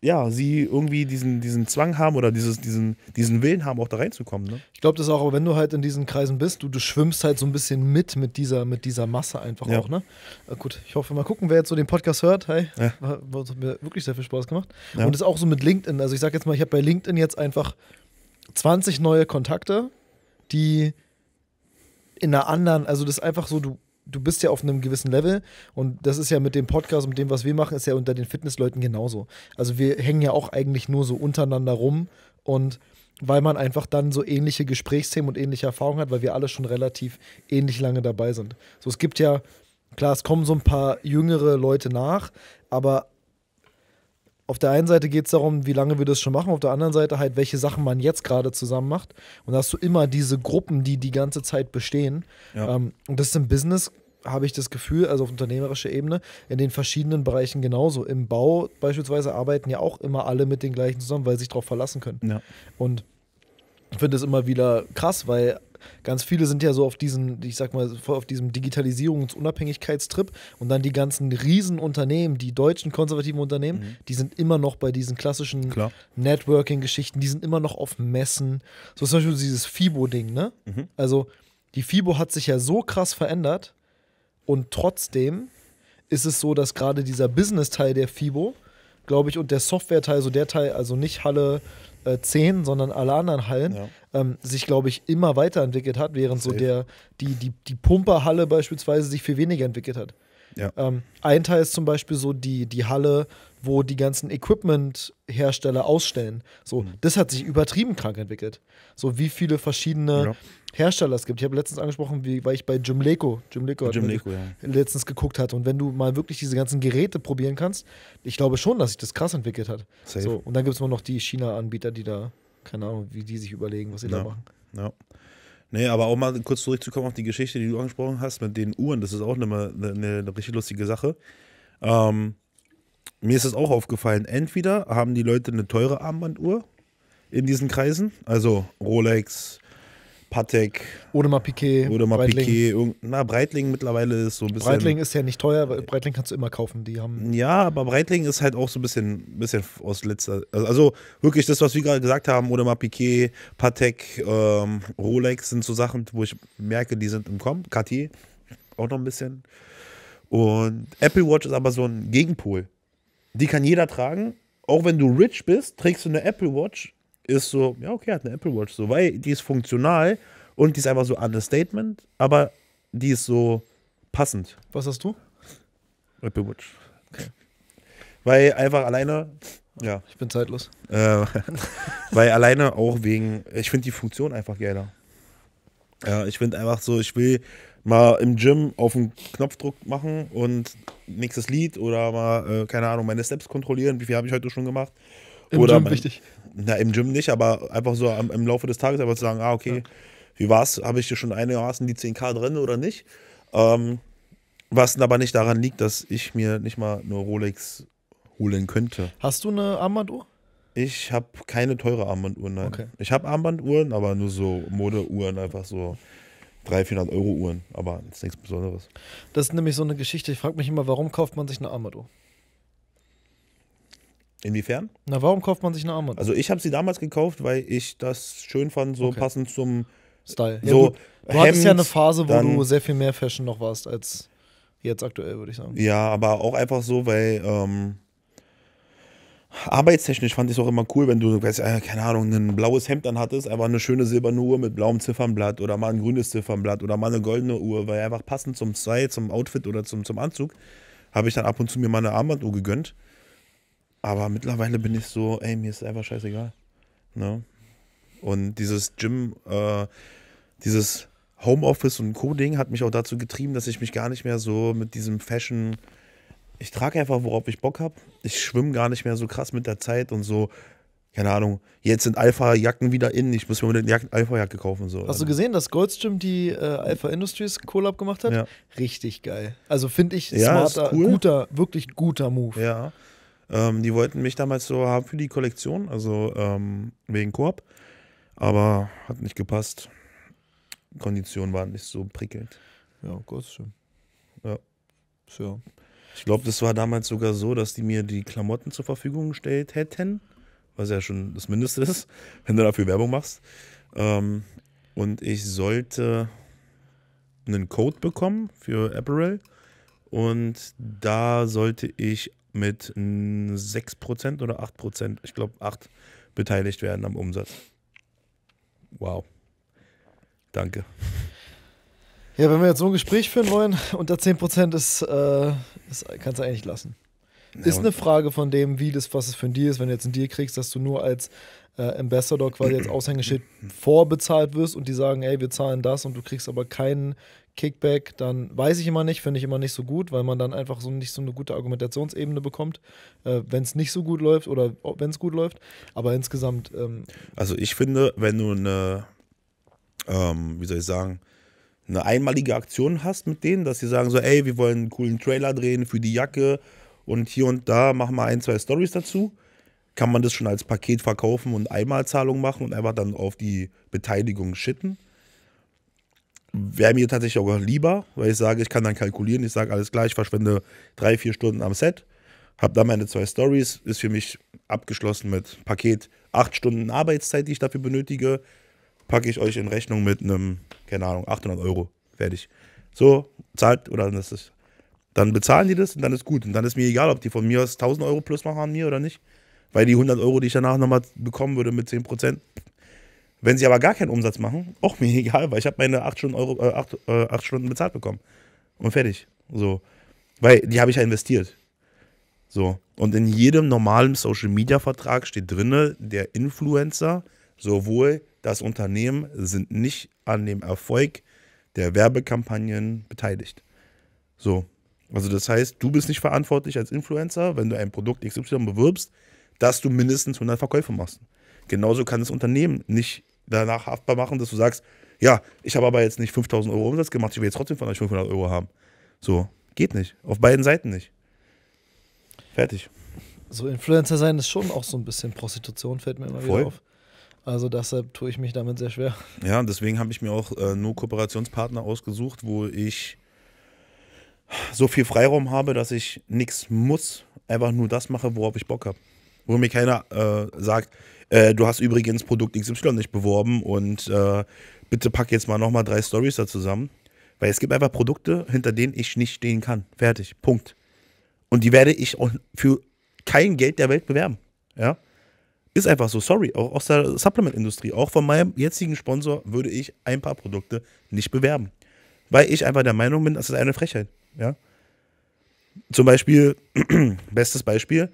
ja, sie irgendwie diesen, diesen Zwang haben oder dieses, diesen, diesen Willen haben, auch da reinzukommen. Ne? Ich glaube, das auch, wenn du halt in diesen Kreisen bist, du, du schwimmst halt so ein bisschen mit, mit dieser, mit dieser Masse einfach ja. auch. Ne? Äh, gut, ich hoffe, mal gucken, wer jetzt so den Podcast hört. Hi. ja. hat mir wirklich sehr viel Spaß gemacht. Ja. Und das auch so mit LinkedIn. Also ich sage jetzt mal, ich habe bei LinkedIn jetzt einfach 20 neue Kontakte, die in einer anderen, also das ist einfach so, du du bist ja auf einem gewissen Level und das ist ja mit dem Podcast und dem, was wir machen, ist ja unter den Fitnessleuten genauso. Also wir hängen ja auch eigentlich nur so untereinander rum und weil man einfach dann so ähnliche Gesprächsthemen und ähnliche Erfahrungen hat, weil wir alle schon relativ ähnlich lange dabei sind. So, es gibt ja, klar, es kommen so ein paar jüngere Leute nach, aber auf der einen Seite geht es darum, wie lange wir das schon machen, auf der anderen Seite halt, welche Sachen man jetzt gerade zusammen macht. Und da hast du immer diese Gruppen, die die ganze Zeit bestehen. Ja. Ähm, und das ist im Business, habe ich das Gefühl, also auf unternehmerischer Ebene, in den verschiedenen Bereichen genauso. Im Bau beispielsweise arbeiten ja auch immer alle mit den gleichen zusammen, weil sie sich darauf verlassen können. Ja. Und ich finde es immer wieder krass, weil ganz viele sind ja so auf diesen, ich sag mal, auf diesem Digitalisierungs- und Unabhängigkeitstrip und dann die ganzen Riesenunternehmen, die deutschen konservativen Unternehmen, mhm. die sind immer noch bei diesen klassischen Networking-Geschichten, die sind immer noch auf Messen. So zum Beispiel dieses FIBO-Ding, ne? Mhm. Also die FIBO hat sich ja so krass verändert und trotzdem ist es so, dass gerade dieser Business-Teil der FIBO glaube ich, und der Software-Teil, so der Teil, also nicht Halle äh, 10, sondern alle anderen Hallen, ja. ähm, sich, glaube ich, immer weiterentwickelt hat, während Safe. so der, die, die, die Pumperhalle beispielsweise sich viel weniger entwickelt hat. Ja. Ähm, ein Teil ist zum Beispiel so die, die Halle, wo die ganzen Equipment-Hersteller ausstellen. So, mhm. das hat sich übertrieben krank entwickelt. So, wie viele verschiedene ja. Hersteller es gibt. Ich habe letztens angesprochen, wie, weil ich bei Jim Leco, Jim Leco, Jim Leco ja. letztens geguckt hatte. Und wenn du mal wirklich diese ganzen Geräte probieren kannst, ich glaube schon, dass sich das krass entwickelt hat. So, und dann gibt es immer noch die China-Anbieter, die da, keine Ahnung, wie die sich überlegen, was sie ja. da machen. Ja. Nee, aber auch mal kurz zurückzukommen auf die Geschichte, die du angesprochen hast mit den Uhren, das ist auch eine, eine, eine richtig lustige Sache. Ähm, mir ist es auch aufgefallen, entweder haben die Leute eine teure Armbanduhr in diesen Kreisen, also Rolex, Patek. Odemar Piquet. Odemar Breitling. Piquet. Na, Breitling mittlerweile ist so ein bisschen. Breitling ist ja nicht teuer, weil Breitling kannst du immer kaufen. Die haben ja, aber Breitling ist halt auch so ein bisschen, bisschen aus letzter. Also, also wirklich das, was wir gerade gesagt haben: Odemar Piquet, Patek, ähm, Rolex sind so Sachen, wo ich merke, die sind im Kommen. Cartier auch noch ein bisschen. Und Apple Watch ist aber so ein Gegenpol. Die kann jeder tragen. Auch wenn du rich bist, trägst du eine Apple Watch ist so, ja, okay, hat eine Apple Watch so, weil die ist funktional und die ist einfach so Understatement, aber die ist so passend. Was hast du? Apple Watch. Okay. Weil einfach alleine, ja. Ich bin zeitlos. Äh, weil alleine auch wegen, ich finde die Funktion einfach geiler. Ja, ich finde einfach so, ich will mal im Gym auf den Knopfdruck machen und nächstes Lied oder mal, äh, keine Ahnung, meine Steps kontrollieren, wie viel habe ich heute schon gemacht. Im oder Gym mein, wichtig na, im Gym nicht, aber einfach so am, im Laufe des Tages einfach zu sagen, ah, okay, ja. wie war's? Habe ich schon einigermaßen die 10K drin oder nicht? Ähm, was aber nicht daran liegt, dass ich mir nicht mal nur Rolex holen könnte. Hast du eine Armbanduhr? Ich habe keine teure Armbanduhr, nein. Okay. Ich habe Armbanduhren, aber nur so Modeuhren, einfach so 300, 400 Euro Uhren, aber ist nichts Besonderes. Das ist nämlich so eine Geschichte, ich frage mich immer, warum kauft man sich eine Armbanduhr? Inwiefern? Na, warum kauft man sich eine Armbanduhr? Also ich habe sie damals gekauft, weil ich das schön fand, so okay. passend zum Style. So ja, gut. Du Hemd, hattest ja eine Phase, wo du sehr viel mehr Fashion noch warst als jetzt aktuell, würde ich sagen. Ja, aber auch einfach so, weil ähm, arbeitstechnisch fand ich es auch immer cool, wenn du, weißt, äh, keine Ahnung, ein blaues Hemd dann hattest, einfach eine schöne silberne Uhr mit blauem Ziffernblatt oder mal ein grünes Ziffernblatt oder mal eine goldene Uhr, weil einfach passend zum Style, zum Outfit oder zum, zum Anzug habe ich dann ab und zu mir mal eine Armbanduhr gegönnt. Aber mittlerweile bin ich so, ey, mir ist einfach scheißegal. Ne? Und dieses Gym, äh, dieses Homeoffice und Co-Ding hat mich auch dazu getrieben, dass ich mich gar nicht mehr so mit diesem Fashion. Ich trage einfach, worauf ich Bock habe. Ich schwimme gar nicht mehr so krass mit der Zeit und so. Keine Ahnung, jetzt sind Alpha-Jacken wieder in. Ich muss mir eine Alpha-Jacke kaufen. So. Hast du also gesehen, dass Goldstream die äh, Alpha Industries Collab gemacht hat? Ja. Richtig geil. Also finde ich ja, smarter, cool. guter, wirklich guter Move. Ja. Ähm, die wollten mich damals so haben für die Kollektion, also ähm, wegen Koop. Aber hat nicht gepasst. Konditionen waren nicht so prickelnd. Ja, Gott schön. Ja. So. Ich glaube, das war damals sogar so, dass die mir die Klamotten zur Verfügung gestellt hätten, was ja schon das Mindeste ist, wenn du dafür Werbung machst. Ähm, und ich sollte einen Code bekommen für Apparel. Und da sollte ich mit 6% oder 8%, ich glaube 8 beteiligt werden am Umsatz. Wow. Danke. Ja, wenn wir jetzt so ein Gespräch führen wollen, unter 10% ist, äh, ist kannst du eigentlich lassen. Ist eine Frage von dem, wie das, was es für ein Deal ist, wenn du jetzt ein Deal kriegst, dass du nur als äh, Ambassador quasi als Aushängeschild vorbezahlt wirst und die sagen, ey, wir zahlen das und du kriegst aber keinen, Kickback, dann weiß ich immer nicht, finde ich immer nicht so gut, weil man dann einfach so nicht so eine gute Argumentationsebene bekommt, äh, wenn es nicht so gut läuft oder wenn es gut läuft. Aber insgesamt. Ähm also ich finde, wenn du eine, ähm, wie soll ich sagen, eine einmalige Aktion hast mit denen, dass sie sagen so, ey, wir wollen einen coolen Trailer drehen für die Jacke und hier und da machen wir ein, zwei Stories dazu kann man das schon als Paket verkaufen und Einmalzahlung machen und einfach dann auf die Beteiligung schitten? wäre mir tatsächlich auch lieber, weil ich sage, ich kann dann kalkulieren. Ich sage, alles klar, ich verschwende drei, vier Stunden am Set, habe dann meine zwei Stories, ist für mich abgeschlossen mit Paket acht Stunden Arbeitszeit, die ich dafür benötige, packe ich euch in Rechnung mit einem, keine Ahnung, 800 Euro. Fertig. So, zahlt oder das ist. Dann bezahlen die das und dann ist gut. Und dann ist mir egal, ob die von mir aus 1000 Euro plus machen an mir oder nicht. Weil die 100 Euro, die ich danach nochmal bekommen würde mit 10 Prozent, wenn sie aber gar keinen Umsatz machen, auch mir egal, weil ich habe meine 8 Stunden, Euro, äh, 8, äh, 8 Stunden bezahlt bekommen. Und fertig. So. Weil die habe ich ja investiert. So. Und in jedem normalen Social Media Vertrag steht drin, der Influencer sowohl das Unternehmen sind nicht an dem Erfolg der Werbekampagnen beteiligt. So. Also das heißt, du bist nicht verantwortlich als Influencer, wenn du ein Produkt XY bewirbst, dass du mindestens 100 Verkäufe machst. Genauso kann das Unternehmen nicht danach haftbar machen, dass du sagst, ja, ich habe aber jetzt nicht 5000 Euro Umsatz gemacht, ich will jetzt trotzdem von euch 500 Euro haben. So, geht nicht. Auf beiden Seiten nicht. Fertig. So Influencer sein ist schon auch so ein bisschen Prostitution, fällt mir immer Voll. wieder auf. Also deshalb tue ich mich damit sehr schwer. Ja, deswegen habe ich mir auch äh, nur Kooperationspartner ausgesucht, wo ich so viel Freiraum habe, dass ich nichts muss, einfach nur das mache, worauf ich Bock habe wo mir keiner äh, sagt, äh, du hast übrigens Produkt XY nicht beworben und äh, bitte pack jetzt mal nochmal drei Stories da zusammen. Weil es gibt einfach Produkte, hinter denen ich nicht stehen kann. Fertig. Punkt. Und die werde ich auch für kein Geld der Welt bewerben. Ja. Ist einfach so, sorry, auch aus der Supplement-Industrie, auch von meinem jetzigen Sponsor würde ich ein paar Produkte nicht bewerben. Weil ich einfach der Meinung bin, das ist eine Frechheit. Ja? Zum Beispiel, bestes Beispiel,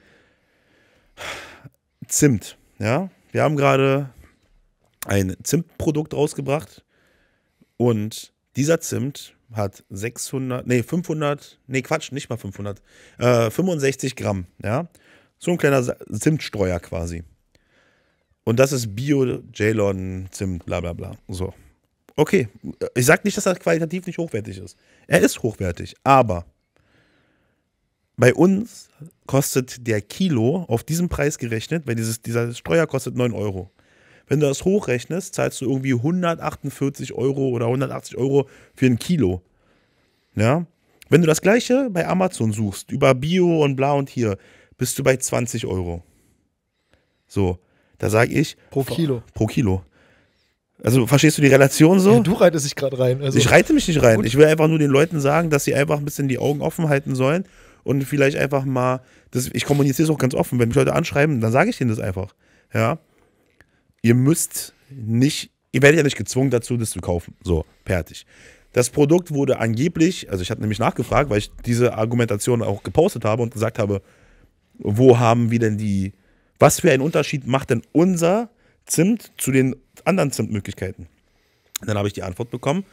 Zimt. Ja, wir haben gerade ein Zimtprodukt rausgebracht und dieser Zimt hat 600, nee, 500, nee, Quatsch, nicht mal 500, äh, 65 Gramm, ja. So ein kleiner Zimtstreuer quasi. Und das ist Bio, Jalon, Zimt, bla bla bla. So. Okay, ich sag nicht, dass er qualitativ nicht hochwertig ist. Er ist hochwertig, aber bei uns kostet der Kilo auf diesem Preis gerechnet, weil dieses, dieser Steuer kostet 9 Euro. Wenn du das hochrechnest, zahlst du irgendwie 148 Euro oder 180 Euro für ein Kilo. Ja? Wenn du das gleiche bei Amazon suchst, über Bio und bla und hier, bist du bei 20 Euro. So, da sage ich. Pro Kilo. Pro Kilo. Also verstehst du die Relation so? Ja, du reitest dich gerade rein. Also. Ich reite mich nicht rein. Gut. Ich will einfach nur den Leuten sagen, dass sie einfach ein bisschen die Augen offen halten sollen und vielleicht einfach mal, das, ich kommuniziere es auch ganz offen, wenn mich Leute anschreiben, dann sage ich denen das einfach. Ja. Ihr müsst nicht, ihr werdet ja nicht gezwungen dazu, das zu kaufen. So, fertig. Das Produkt wurde angeblich, also ich hatte nämlich nachgefragt, weil ich diese Argumentation auch gepostet habe und gesagt habe, wo haben wir denn die, was für einen Unterschied macht denn unser Zimt zu den anderen Zimtmöglichkeiten? Dann habe ich die Antwort bekommen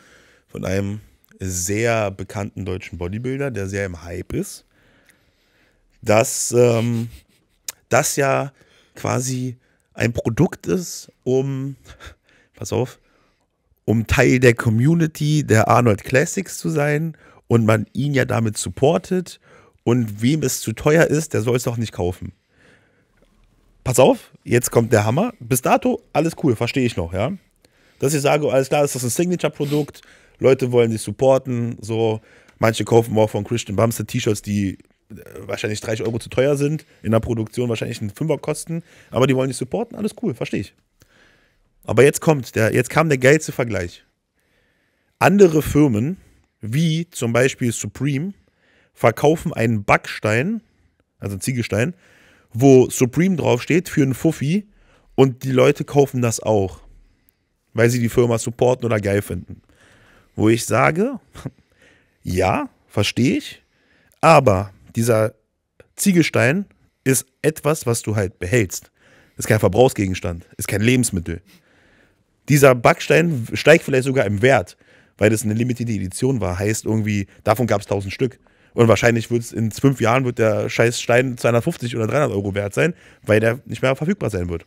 von einem sehr bekannten deutschen Bodybuilder, der sehr im Hype ist dass ähm, das ja quasi ein Produkt ist, um, pass auf, um Teil der Community der Arnold Classics zu sein und man ihn ja damit supportet und wem es zu teuer ist, der soll es doch nicht kaufen. Pass auf, jetzt kommt der Hammer. Bis dato alles cool, verstehe ich noch, ja. Dass ich sage, alles klar, ist das ein Signature-Produkt, Leute wollen dich supporten, so. Manche kaufen auch von Christian Bumster T-Shirts, die wahrscheinlich 30 Euro zu teuer sind, in der Produktion wahrscheinlich einen Fünfer kosten, aber die wollen dich supporten, alles cool, verstehe ich. Aber jetzt kommt, der, jetzt kam der geilste Vergleich. Andere Firmen, wie zum Beispiel Supreme, verkaufen einen Backstein, also einen Ziegelstein, wo Supreme draufsteht für einen Fuffi und die Leute kaufen das auch, weil sie die Firma supporten oder geil finden. Wo ich sage, ja, verstehe ich, aber dieser Ziegelstein ist etwas, was du halt behältst. Ist kein Verbrauchsgegenstand, ist kein Lebensmittel. Dieser Backstein steigt vielleicht sogar im Wert, weil das eine Limited Edition war. Heißt irgendwie, davon gab es 1000 Stück. Und wahrscheinlich wird es in fünf Jahren wird der scheiß Stein 250 oder 300 Euro wert sein, weil der nicht mehr verfügbar sein wird.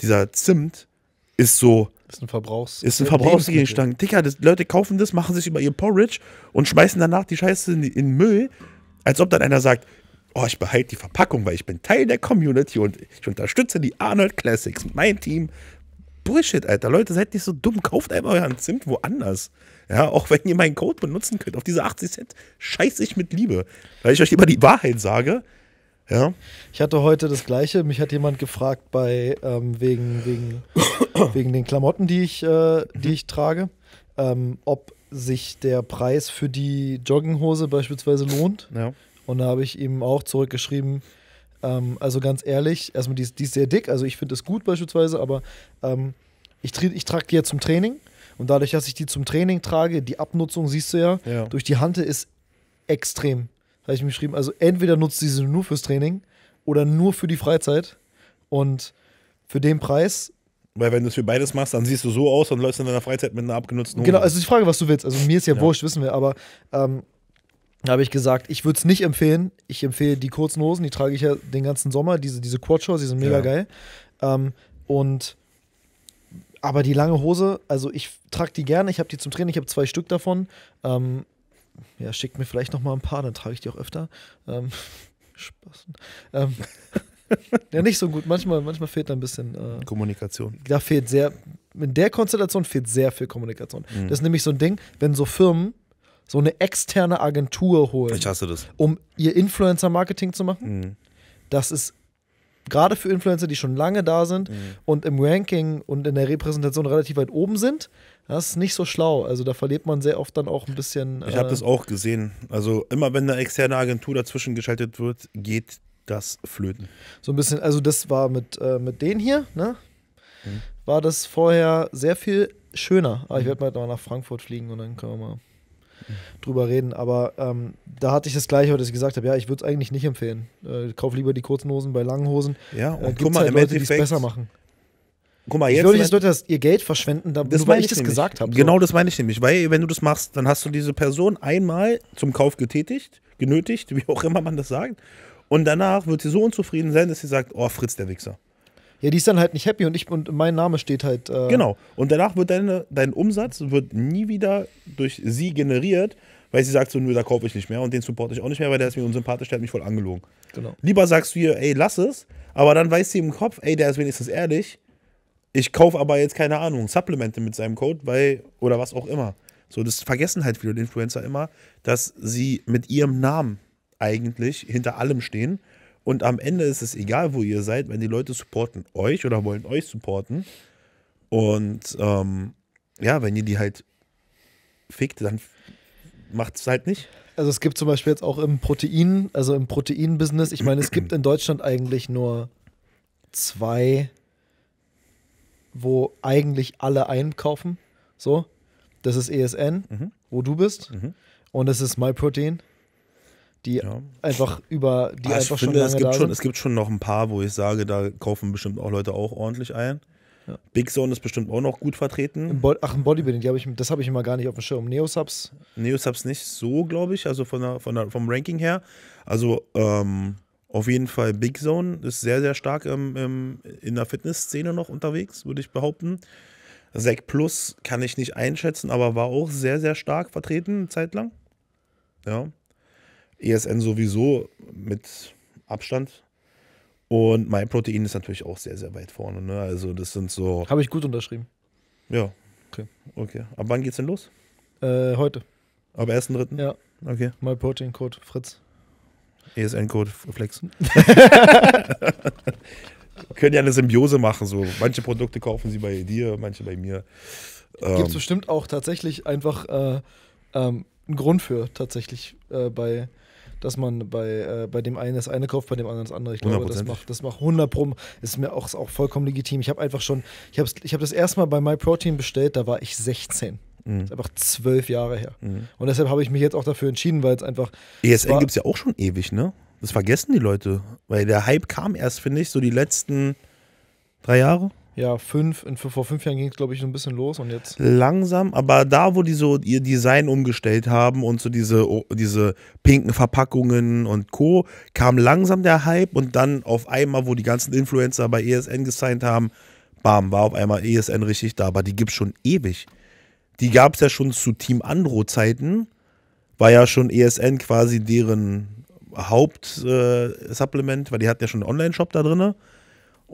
Dieser Zimt ist so. Ist ein, Verbrauchs ist ein Verbrauchsgegenstand. Dicker, das, Leute kaufen das, machen sich über ihr Porridge und schmeißen danach die Scheiße in, in Müll als ob dann einer sagt, oh, ich behalte die Verpackung, weil ich bin Teil der Community und ich unterstütze die Arnold Classics, mein Team. Bullshit, Alter. Leute, seid nicht so dumm. Kauft einfach euren Zimt woanders. Ja, auch wenn ihr meinen Code benutzen könnt. Auf diese 80 Cent scheiße ich mit Liebe. Weil ich euch immer die Wahrheit sage. Ja. Ich hatte heute das Gleiche. Mich hat jemand gefragt bei, ähm, wegen, wegen, wegen den Klamotten, die ich, äh, die mhm. ich trage, ähm, ob sich der Preis für die Jogginghose beispielsweise lohnt. Ja. Und da habe ich ihm auch zurückgeschrieben, ähm, also ganz ehrlich, erstmal, die ist, die ist sehr dick, also ich finde es gut beispielsweise, aber ähm, ich, ich trage die ja zum Training und dadurch, dass ich die zum Training trage, die Abnutzung siehst du ja, ja. durch die Hante ist extrem. Habe ich mir geschrieben, also entweder nutzt sie sie nur fürs Training oder nur für die Freizeit und für den Preis weil wenn du es für beides machst, dann siehst du so aus und läufst in deiner Freizeit mit einer abgenutzten genau, Hose. Genau, also die Frage, was du willst. Also mir ist ja, ja. wurscht, wissen wir, aber ähm, habe ich gesagt, ich würde es nicht empfehlen. Ich empfehle die kurzen Hosen, die trage ich ja den ganzen Sommer, diese, diese Quadshorts, die sind mega ja. geil. Ähm, und aber die lange Hose, also ich trage die gerne, ich habe die zum Training, ich habe zwei Stück davon. Ähm, ja, schickt mir vielleicht nochmal ein paar, dann trage ich die auch öfter. Ähm, Spaß. Ähm, ja, nicht so gut. Manchmal, manchmal fehlt da ein bisschen. Äh, Kommunikation. Da fehlt sehr, in der Konstellation fehlt sehr viel Kommunikation. Mhm. Das ist nämlich so ein Ding, wenn so Firmen so eine externe Agentur holen. Ich hasse das. Um ihr Influencer-Marketing zu machen. Mhm. Das ist gerade für Influencer, die schon lange da sind mhm. und im Ranking und in der Repräsentation relativ weit oben sind, das ist nicht so schlau. Also da verliert man sehr oft dann auch ein bisschen. ich äh, habe das auch gesehen. Also immer wenn eine externe Agentur dazwischen geschaltet wird, geht das Flöten. So ein bisschen, also das war mit, äh, mit denen hier, ne? Mhm. War das vorher sehr viel schöner. Aber ah, ich mhm. werde mal, nach Frankfurt fliegen und dann können wir mal mhm. drüber reden. Aber ähm, da hatte ich das gleiche, was ich gesagt habe, ja, ich würde es eigentlich nicht empfehlen. Äh, kauf lieber die kurzen Hosen bei langen Hosen. Ja, und äh, guck mal, halt im Leute, die es besser machen. Guck mal, jetzt. Ich würde Leute, dass ihr Geld verschwenden, da, das weil ich, ich das nämlich. gesagt habe. So. Genau das meine ich nämlich, weil wenn du das machst, dann hast du diese Person einmal zum Kauf getätigt, genötigt, wie auch immer man das sagt. Und danach wird sie so unzufrieden sein, dass sie sagt, oh, Fritz, der Wichser. Ja, die ist dann halt nicht happy und ich und mein Name steht halt. Äh genau. Und danach wird deine, dein Umsatz wird nie wieder durch sie generiert, weil sie sagt so, nö, da kaufe ich nicht mehr und den supporte ich auch nicht mehr, weil der ist mir unsympathisch, der hat mich voll angelogen. Genau. Lieber sagst du ihr, ey, lass es, aber dann weiß sie im Kopf, ey, der ist wenigstens ehrlich. Ich kaufe aber jetzt, keine Ahnung, Supplemente mit seinem Code, weil, oder was auch immer. So, das vergessen halt viele Influencer immer, dass sie mit ihrem Namen eigentlich hinter allem stehen. Und am Ende ist es egal, wo ihr seid, wenn die Leute supporten euch oder wollen euch supporten. Und ähm, ja, wenn ihr die halt fickt, dann macht es halt nicht. Also es gibt zum Beispiel jetzt auch im Protein, also im Protein-Business, ich meine, es gibt in Deutschland eigentlich nur zwei, wo eigentlich alle einkaufen. So, das ist ESN, mhm. wo du bist, mhm. und das ist MyProtein die ja. einfach über die Aber ah, einfach finde, schon lange es gibt schon, Es gibt schon noch ein paar, wo ich sage, da kaufen bestimmt auch Leute auch ordentlich ein. Ja. Big Zone ist bestimmt auch noch gut vertreten. Im Ach, im Bodybuilding, hab ich, das habe ich immer gar nicht auf dem Schirm. Neosubs? Neosubs nicht so, glaube ich, also von der, von der, vom Ranking her. Also ähm, auf jeden Fall Big Zone ist sehr, sehr stark im, im, in der Fitnessszene noch unterwegs, würde ich behaupten. Zack Plus kann ich nicht einschätzen, aber war auch sehr, sehr stark vertreten, zeitlang. Ja. ESN sowieso mit Abstand. Und MyProtein ist natürlich auch sehr, sehr weit vorne. Ne? Also das sind so. Habe ich gut unterschrieben. Ja. Okay. Okay. Ab wann geht's denn los? Äh, heute. Ab 1.3.? Ja. Okay. MyProtein-Code, Fritz. ESN-Code, Flex. können ja eine Symbiose machen. So. Manche Produkte kaufen sie bei dir, manche bei mir. Ähm, Gibt es bestimmt auch tatsächlich einfach äh, ähm, einen Grund für, tatsächlich äh, bei dass man bei, äh, bei dem einen das eine kauft, bei dem anderen das andere. Ich glaube, 100%. das macht, das macht 100 Pro. Ist mir auch, ist auch vollkommen legitim. Ich habe einfach schon, ich habe ich hab das erstmal bei MyProtein bestellt, da war ich 16. Mhm. Das ist einfach zwölf Jahre her. Mhm. Und deshalb habe ich mich jetzt auch dafür entschieden, weil es einfach. ESN gibt es ja auch schon ewig, ne? Das vergessen die Leute. Weil der Hype kam erst, finde ich, so die letzten drei Jahre ja, fünf, in, vor fünf Jahren ging es, glaube ich, so ein bisschen los und jetzt. Langsam, aber da, wo die so ihr Design umgestellt haben und so diese, diese pinken Verpackungen und Co., kam langsam der Hype und dann auf einmal, wo die ganzen Influencer bei ESN gesigned haben, bam, war auf einmal ESN richtig da. Aber die gibt es schon ewig. Die gab es ja schon zu Team Andro-Zeiten, war ja schon ESN quasi deren Hauptsupplement, äh, weil die hatten ja schon einen Online-Shop da drinne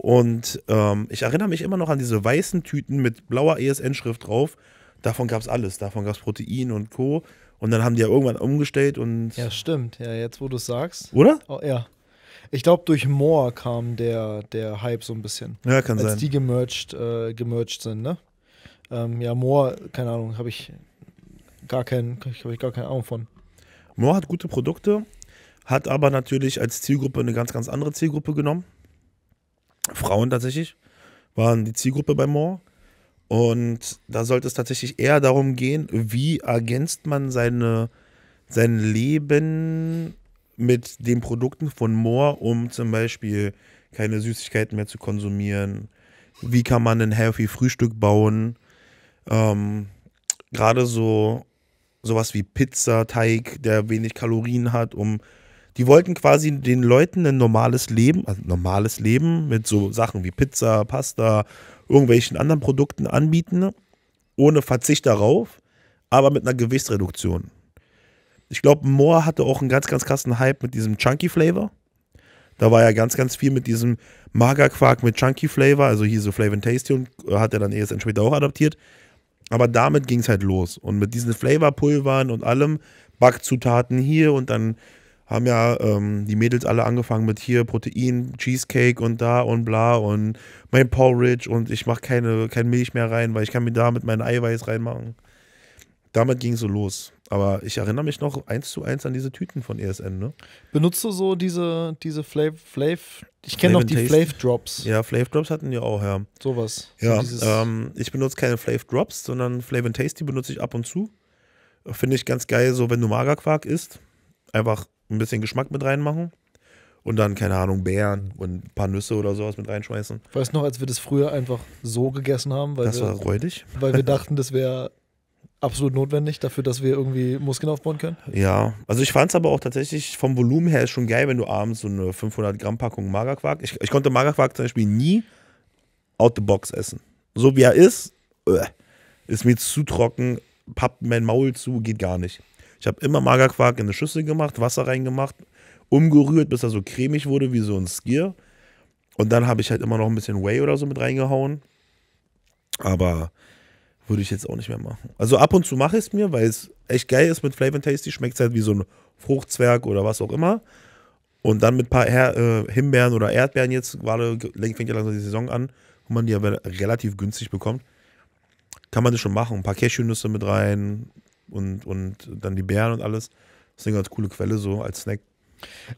und ähm, ich erinnere mich immer noch an diese weißen Tüten mit blauer ESN-Schrift drauf. Davon gab es alles. Davon gab es Protein und Co. Und dann haben die ja irgendwann umgestellt und. Ja, stimmt. Ja, jetzt wo du es sagst. Oder? Oh, ja. Ich glaube, durch Moore kam der, der Hype so ein bisschen. Ja, kann als sein. Als die gemerged, äh, gemerged sind, ne? Ähm, ja, Moore, keine Ahnung, habe ich gar keinen, habe ich gar keine Ahnung von. Moore hat gute Produkte, hat aber natürlich als Zielgruppe eine ganz, ganz andere Zielgruppe genommen. Frauen tatsächlich waren die Zielgruppe bei Moore. Und da sollte es tatsächlich eher darum gehen, wie ergänzt man seine, sein Leben mit den Produkten von Moore, um zum Beispiel keine Süßigkeiten mehr zu konsumieren. Wie kann man ein healthy Frühstück bauen? Ähm, Gerade so sowas wie Pizza, Teig, der wenig Kalorien hat, um die wollten quasi den Leuten ein normales Leben, also normales Leben mit so Sachen wie Pizza, Pasta, irgendwelchen anderen Produkten anbieten, ne? ohne Verzicht darauf, aber mit einer Gewichtsreduktion. Ich glaube, Moore hatte auch einen ganz, ganz krassen Hype mit diesem Chunky Flavor. Da war ja ganz, ganz viel mit diesem Magerquark mit Chunky Flavor, also hier so Flavor Tasty und äh, hat er dann ESN später auch adaptiert. Aber damit ging es halt los. Und mit diesen Flavorpulvern und allem, Backzutaten hier und dann haben ja ähm, die Mädels alle angefangen mit hier Protein, Cheesecake und da und bla und mein Porridge und ich mache keine kein Milch mehr rein, weil ich kann mir da mit meinem Eiweiß reinmachen. Damit ging es so los. Aber ich erinnere mich noch eins zu eins an diese Tüten von ESN, ne? Benutzt du so diese, diese Flav, Flav, ich kenne noch die Flav Drops. Ja, Flav Drops hatten die auch, ja. Sowas. Ja, so ähm, ich benutze keine Flav Drops, sondern Flav and Tasty benutze ich ab und zu. Finde ich ganz geil, so wenn du Magerquark isst. Einfach ein bisschen Geschmack mit reinmachen. Und dann, keine Ahnung, Beeren und ein paar Nüsse oder sowas mit reinschmeißen. Weißt du noch, als wir das früher einfach so gegessen haben? Weil das wir, war räudig. Weil wir dachten, das wäre absolut notwendig dafür, dass wir irgendwie Muskeln aufbauen können? Ja, also ich fand es aber auch tatsächlich vom Volumen her schon geil, wenn du abends so eine 500 Gramm Packung Magerquark. Ich, ich konnte Magerquark zum Beispiel nie out the box essen. So wie er ist, äh, ist mir zu trocken, pappt mein Maul zu, geht gar nicht. Ich habe immer Magerquark in eine Schüssel gemacht, Wasser reingemacht, umgerührt, bis er so cremig wurde wie so ein Skier. Und dann habe ich halt immer noch ein bisschen Whey oder so mit reingehauen. Aber würde ich jetzt auch nicht mehr machen. Also ab und zu mache ich es mir, weil es echt geil ist mit Flavor Tasty. Schmeckt es halt wie so ein Fruchtzwerg oder was auch immer. Und dann mit ein paar Her äh, Himbeeren oder Erdbeeren jetzt, gerade fängt ja langsam die Saison an, wo man die aber relativ günstig bekommt, kann man das schon machen. Ein paar Cashewnüsse mit rein, und, und dann die Beeren und alles. Das ist eine ganz coole Quelle so als Snack.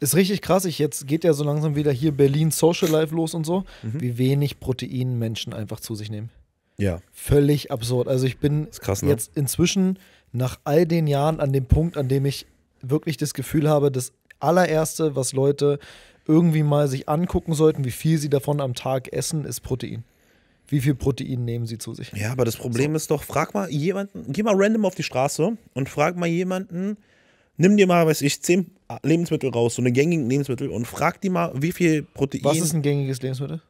Ist richtig krass. Ich jetzt geht ja so langsam wieder hier Berlin Social Life los und so, mhm. wie wenig Protein Menschen einfach zu sich nehmen. Ja. Völlig absurd. Also ich bin krass, ne? jetzt inzwischen nach all den Jahren an dem Punkt, an dem ich wirklich das Gefühl habe, das allererste, was Leute irgendwie mal sich angucken sollten, wie viel sie davon am Tag essen, ist Protein wie viel Protein nehmen sie zu sich? Ja, aber das Problem so. ist doch, frag mal jemanden, geh mal random auf die Straße und frag mal jemanden, nimm dir mal, weiß ich, zehn Lebensmittel raus, so eine gängige Lebensmittel und frag die mal, wie viel Protein. Was ist ein gängiges Lebensmittel?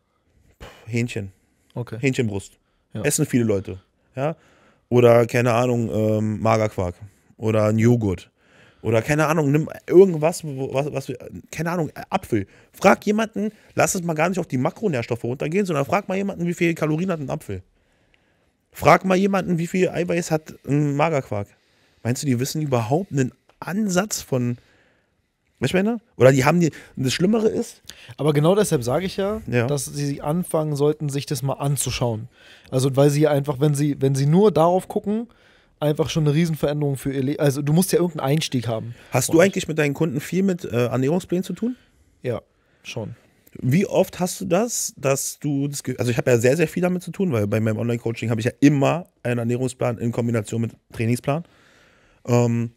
Hähnchen. Okay. Hähnchenbrust. Ja. Essen viele Leute. Ja. Oder, keine Ahnung, ähm, Magerquark. Oder ein Joghurt. Oder keine Ahnung, nimm irgendwas, was, was, keine Ahnung, Apfel. Frag jemanden, lass es mal gar nicht auf die Makronährstoffe runtergehen, sondern frag mal jemanden, wie viele Kalorien hat ein Apfel. Frag mal jemanden, wie viel Eiweiß hat ein Magerquark. Meinst du, die wissen überhaupt einen Ansatz von. Ich meine? Oder die haben die. Das Schlimmere ist. Aber genau deshalb sage ich ja, ja, dass sie anfangen sollten, sich das mal anzuschauen. Also, weil sie einfach, wenn sie, wenn sie nur darauf gucken, einfach schon eine Riesenveränderung für ihr Leben. Also du musst ja irgendeinen Einstieg haben. Hast du eigentlich mit deinen Kunden viel mit äh, Ernährungsplänen zu tun? Ja, schon. Wie oft hast du das, dass du das, also ich habe ja sehr, sehr viel damit zu tun, weil bei meinem Online-Coaching habe ich ja immer einen Ernährungsplan in Kombination mit Trainingsplan. Ähm,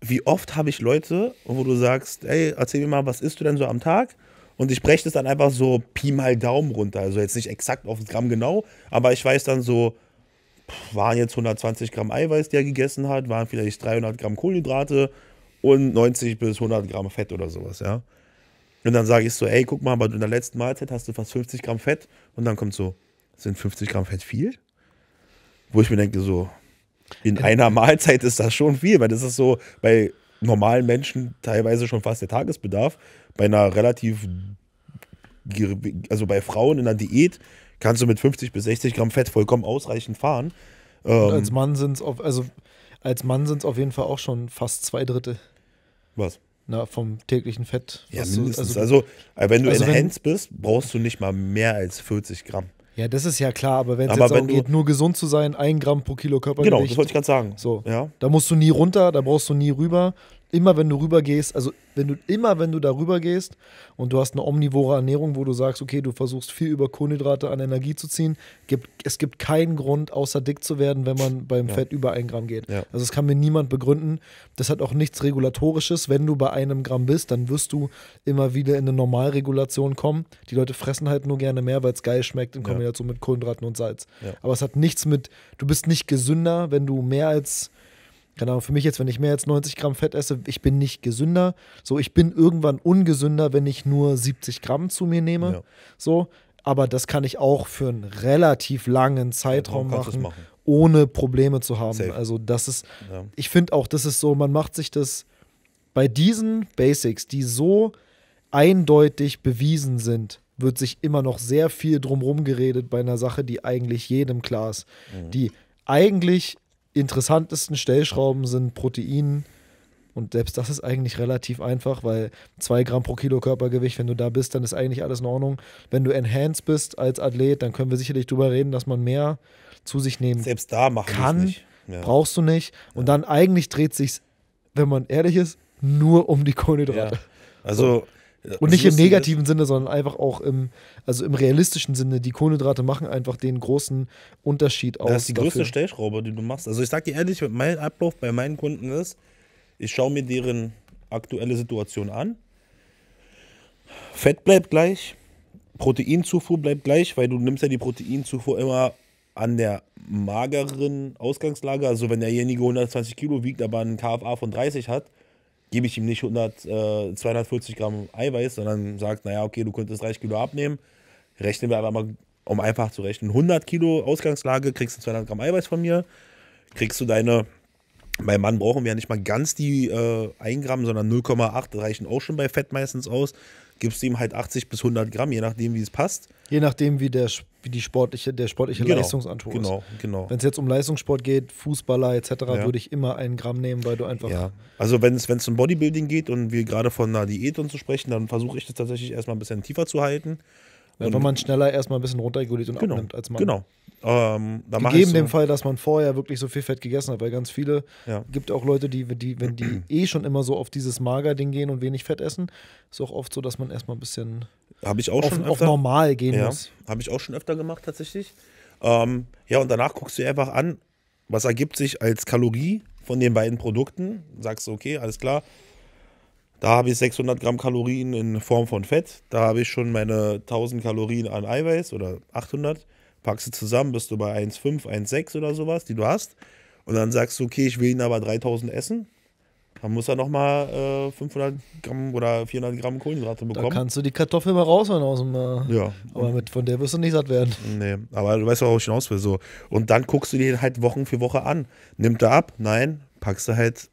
wie oft habe ich Leute, wo du sagst, ey, erzähl mir mal, was isst du denn so am Tag? Und ich breche das dann einfach so Pi mal Daumen runter. Also jetzt nicht exakt auf das Gramm genau, aber ich weiß dann so, waren jetzt 120 Gramm Eiweiß, die er gegessen hat, waren vielleicht 300 Gramm Kohlenhydrate und 90 bis 100 Gramm Fett oder sowas, ja. Und dann sage ich so, ey, guck mal, aber in der letzten Mahlzeit hast du fast 50 Gramm Fett. Und dann kommt so, sind 50 Gramm Fett viel? Wo ich mir denke, so, in einer Mahlzeit ist das schon viel, weil das ist so bei normalen Menschen teilweise schon fast der Tagesbedarf. Bei einer relativ, also bei Frauen in einer Diät kannst du mit 50 bis 60 Gramm Fett vollkommen ausreichend fahren. Ähm, als Mann sind es also als Mann sind es auf jeden Fall auch schon fast zwei Drittel. Was? Na, vom täglichen Fett. Ja, mindestens. Du, also, also, äh, wenn du also enhanced bist, brauchst du nicht mal mehr als 40 Gramm. Ja, das ist ja klar, aber, aber wenn es darum geht, nur gesund zu sein, ein Gramm pro Kilo Körpergewicht. Genau, das wollte ich gerade sagen. So, ja. Da musst du nie runter, da brauchst du nie rüber immer wenn du rübergehst, also wenn du immer wenn du darüber gehst und du hast eine omnivore Ernährung, wo du sagst, okay, du versuchst viel über Kohlenhydrate an Energie zu ziehen, gibt, es gibt keinen Grund, außer dick zu werden, wenn man beim ja. Fett über ein Gramm geht. Ja. Also das kann mir niemand begründen. Das hat auch nichts Regulatorisches. Wenn du bei einem Gramm bist, dann wirst du immer wieder in eine Normalregulation kommen. Die Leute fressen halt nur gerne mehr, weil es geil schmeckt in Kombination ja. mit Kohlenhydraten und Salz. Aber es hat nichts mit, du bist nicht gesünder, wenn du mehr als keine genau, Ahnung, für mich jetzt, wenn ich mehr als 90 Gramm Fett esse, ich bin nicht gesünder. So, ich bin irgendwann ungesünder, wenn ich nur 70 Gramm zu mir nehme. Ja. So, aber das kann ich auch für einen relativ langen Zeitraum ja, machen, machen, ohne Probleme zu haben. Safe. Also, das ist, ja. ich finde auch, das ist so, man macht sich das bei diesen Basics, die so eindeutig bewiesen sind, wird sich immer noch sehr viel drumherum geredet bei einer Sache, die eigentlich jedem klar ist. Mhm. Die eigentlich interessantesten Stellschrauben sind Protein. Und selbst das ist eigentlich relativ einfach, weil 2 Gramm pro Kilo Körpergewicht, wenn du da bist, dann ist eigentlich alles in Ordnung. Wenn du enhanced bist als Athlet, dann können wir sicherlich drüber reden, dass man mehr zu sich nehmen Selbst da machen kann. Ja. Brauchst du nicht. Und ja. dann eigentlich dreht sich's, wenn man ehrlich ist, nur um die Kohlenhydrate. Ja. Also und nicht im negativen Sinne, sondern einfach auch im, also im realistischen Sinne. Die Kohlenhydrate machen einfach den großen Unterschied aus. Das ist die dafür. größte Stellschraube, die du machst. Also ich sag dir ehrlich, mein Ablauf bei meinen Kunden ist, ich schaue mir deren aktuelle Situation an. Fett bleibt gleich, Proteinzufuhr bleibt gleich, weil du nimmst ja die Proteinzufuhr immer an der mageren Ausgangslage. Also wenn derjenige 120 Kilo wiegt, aber einen KFA von 30 hat, gebe ich ihm nicht 100, äh, 240 Gramm Eiweiß, sondern sagt, naja, okay, du könntest 30 Kilo abnehmen. Rechnen wir aber mal, um einfach zu rechnen, 100 Kilo Ausgangslage, kriegst du 200 Gramm Eiweiß von mir, kriegst du deine, beim Mann brauchen wir ja nicht mal ganz die äh, 1 Gramm, sondern 0,8, reichen auch schon bei Fett meistens aus gibst du ihm halt 80 bis 100 Gramm, je nachdem, wie es passt. Je nachdem, wie der, wie die sportliche, der sportliche genau, Leistungsanspruch genau, ist. Genau, genau. Wenn es jetzt um Leistungssport geht, Fußballer etc., ja. würde ich immer einen Gramm nehmen, weil du einfach. Ja. Also, wenn es um Bodybuilding geht und wir gerade von einer Diät und so sprechen, dann versuche ich das tatsächlich erstmal ein bisschen tiefer zu halten. Einfach man schneller erstmal ein bisschen runterreguliert und genau, abnimmt, als man. Genau. Ähm, gegeben so. dem Fall, dass man vorher wirklich so viel Fett gegessen hat, weil ganz viele ja. gibt auch Leute, die, die, wenn die eh schon immer so auf dieses Mager-Ding gehen und wenig Fett essen, ist auch oft so, dass man erstmal ein bisschen ich auch auf, schon auf normal gehen ja, muss. Habe ich auch schon öfter gemacht, tatsächlich. Ähm, ja, und danach guckst du dir einfach an, was ergibt sich als Kalorie von den beiden Produkten. Sagst du, okay, alles klar, da habe ich 600 Gramm Kalorien in Form von Fett. Da habe ich schon meine 1000 Kalorien an Eiweiß oder 800. Packst du zusammen, bist du bei 1,5, 1,6 oder sowas, die du hast. Und dann sagst du, okay, ich will ihn aber 3000 essen. Dann muss er nochmal äh, 500 Gramm oder 400 Gramm Kohlenhydrate bekommen. Da kannst du die Kartoffel mal rausholen aus dem. Äh, ja. Aber mit, von der wirst du nicht satt werden. Nee, aber du weißt auch, wo ich hinaus will. So. Und dann guckst du den halt Wochen für Woche an. Nimmt er ab? Nein. Packst du halt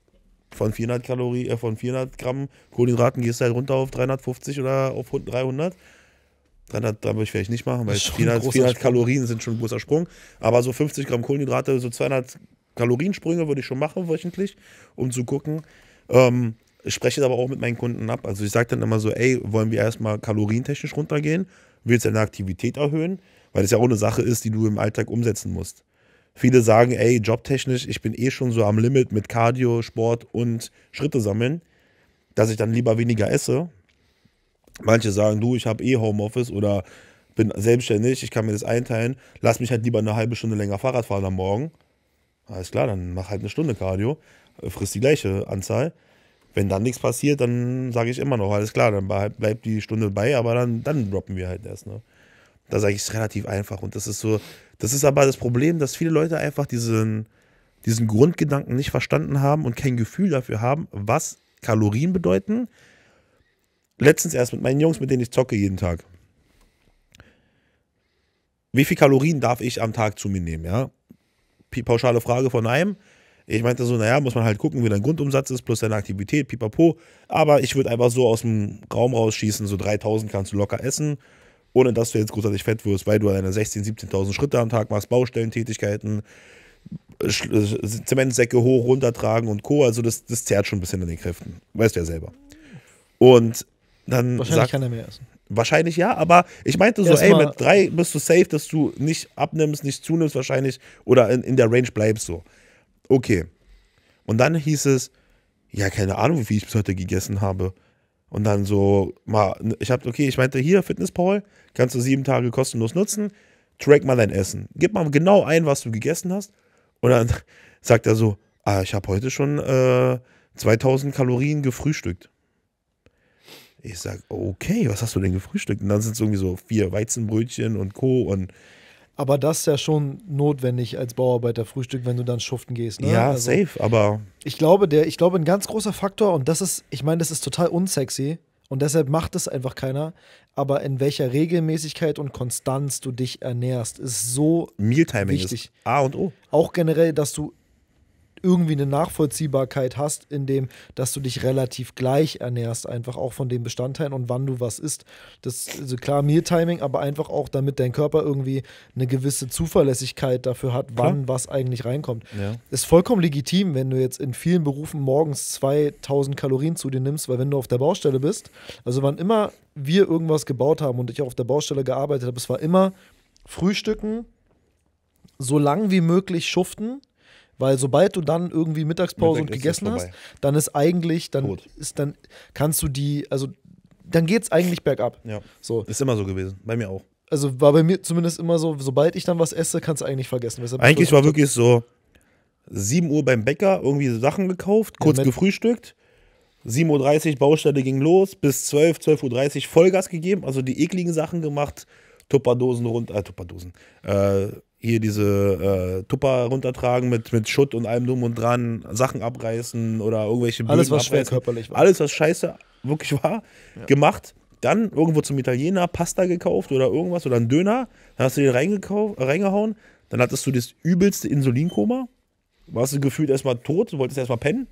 von 400 Kalorien, äh, von 400 Gramm Kohlenhydraten gehst du halt runter auf 350 oder auf 300. 300 Gramm würde ich vielleicht nicht machen, weil 400, 400 ne? Kalorien sind schon ein großer Sprung. Aber so 50 Gramm Kohlenhydrate, so 200 Kaloriensprünge würde ich schon machen wöchentlich, um zu gucken. Ähm, ich spreche es aber auch mit meinen Kunden ab. Also ich sage dann immer so, ey, wollen wir erstmal kalorientechnisch runtergehen? Willst du deine Aktivität erhöhen? Weil das ja auch eine Sache ist, die du im Alltag umsetzen musst. Viele sagen, ey, jobtechnisch, ich bin eh schon so am Limit mit Cardio, Sport und Schritte sammeln, dass ich dann lieber weniger esse. Manche sagen, du, ich habe eh Homeoffice oder bin selbstständig, ich kann mir das einteilen, lass mich halt lieber eine halbe Stunde länger Fahrrad fahren am Morgen. Alles klar, dann mach halt eine Stunde Cardio, äh, frisst die gleiche Anzahl. Wenn dann nichts passiert, dann sage ich immer noch, alles klar, dann bleibt die Stunde bei, aber dann, dann droppen wir halt erst. Ne? Da sage ich es ist relativ einfach und das ist so, das ist aber das Problem, dass viele Leute einfach diesen, diesen Grundgedanken nicht verstanden haben und kein Gefühl dafür haben, was Kalorien bedeuten. Letztens erst mit meinen Jungs, mit denen ich zocke jeden Tag. Wie viel Kalorien darf ich am Tag zu mir nehmen? Ja? Pauschale Frage von einem. Ich meinte so, naja, muss man halt gucken, wie dein Grundumsatz ist, plus deine Aktivität, pipapo. Aber ich würde einfach so aus dem Raum rausschießen, so 3000 kannst du locker essen ohne dass du jetzt großartig fett wirst, weil du deine 16.000, 17.000 Schritte am Tag machst, Baustellentätigkeiten, äh, Zementsäcke hoch, runtertragen und Co. Also das, das zerrt schon ein bisschen an den Kräften. Weißt du ja selber. Und dann. Wahrscheinlich sagt, kann er mehr essen. Wahrscheinlich ja, aber ich meinte so, Erstmal ey, mit drei bist du safe, dass du nicht abnimmst, nicht zunimmst wahrscheinlich oder in, in der Range bleibst so. Okay. Und dann hieß es, ja, keine Ahnung, wie viel ich bis heute gegessen habe. Und dann so, mal, ich habe, okay, ich meinte, hier, Fitness Paul, kannst du sieben Tage kostenlos nutzen, track mal dein Essen. Gib mal genau ein, was du gegessen hast. Und dann sagt er so, ah, ich habe heute schon äh, 2000 Kalorien gefrühstückt. Ich sage, okay, was hast du denn gefrühstückt? Und dann sind es irgendwie so vier Weizenbrötchen und Co. Und aber das ist ja schon notwendig als Bauarbeiterfrühstück, wenn du dann schuften gehst. Ne? Ja, also, safe, aber. Ich glaube, der, ich glaube, ein ganz großer Faktor, und das ist, ich meine, das ist total unsexy und deshalb macht es einfach keiner, aber in welcher Regelmäßigkeit und Konstanz du dich ernährst, ist so Mealtiming wichtig. Ist A und O. Auch generell, dass du irgendwie eine Nachvollziehbarkeit hast, in dem, dass du dich relativ gleich ernährst, einfach auch von den Bestandteilen und wann du was isst. Das also klar Mealtiming, aber einfach auch, damit dein Körper irgendwie eine gewisse Zuverlässigkeit dafür hat, wann klar. was eigentlich reinkommt. Ja. Ist vollkommen legitim, wenn du jetzt in vielen Berufen morgens 2000 Kalorien zu dir nimmst, weil wenn du auf der Baustelle bist, also wann immer wir irgendwas gebaut haben und ich auch auf der Baustelle gearbeitet habe, es war immer Frühstücken, so lang wie möglich schuften weil sobald du dann irgendwie Mittagspause Mittag und gegessen hast, dann ist eigentlich, dann Gut. ist dann kannst du die, also dann geht's eigentlich bergab. Ja. So. Ist immer so gewesen. Bei mir auch. Also war bei mir zumindest immer so, sobald ich dann was esse, kannst du eigentlich vergessen. Weshalb eigentlich war wirklich so 7 Uhr beim Bäcker, irgendwie Sachen gekauft, kurz ja, gefrühstückt. 7.30 Uhr Baustelle ging los, bis 12, 12.30 Uhr Vollgas gegeben, also die ekligen Sachen gemacht, Tupperdosen runter, äh, Tupperdosen, äh, hier diese äh, Tupper runtertragen mit, mit Schutt und allem drum und dran, Sachen abreißen oder irgendwelche Böden Alles, was abreißen. schwer körperlich war. Alles, was scheiße wirklich war, ja. gemacht. Dann irgendwo zum Italiener Pasta gekauft oder irgendwas oder einen Döner. Dann hast du den reingehauen. Dann hattest du das übelste Insulinkoma. Warst du gefühlt erstmal tot, du wolltest erstmal pennen.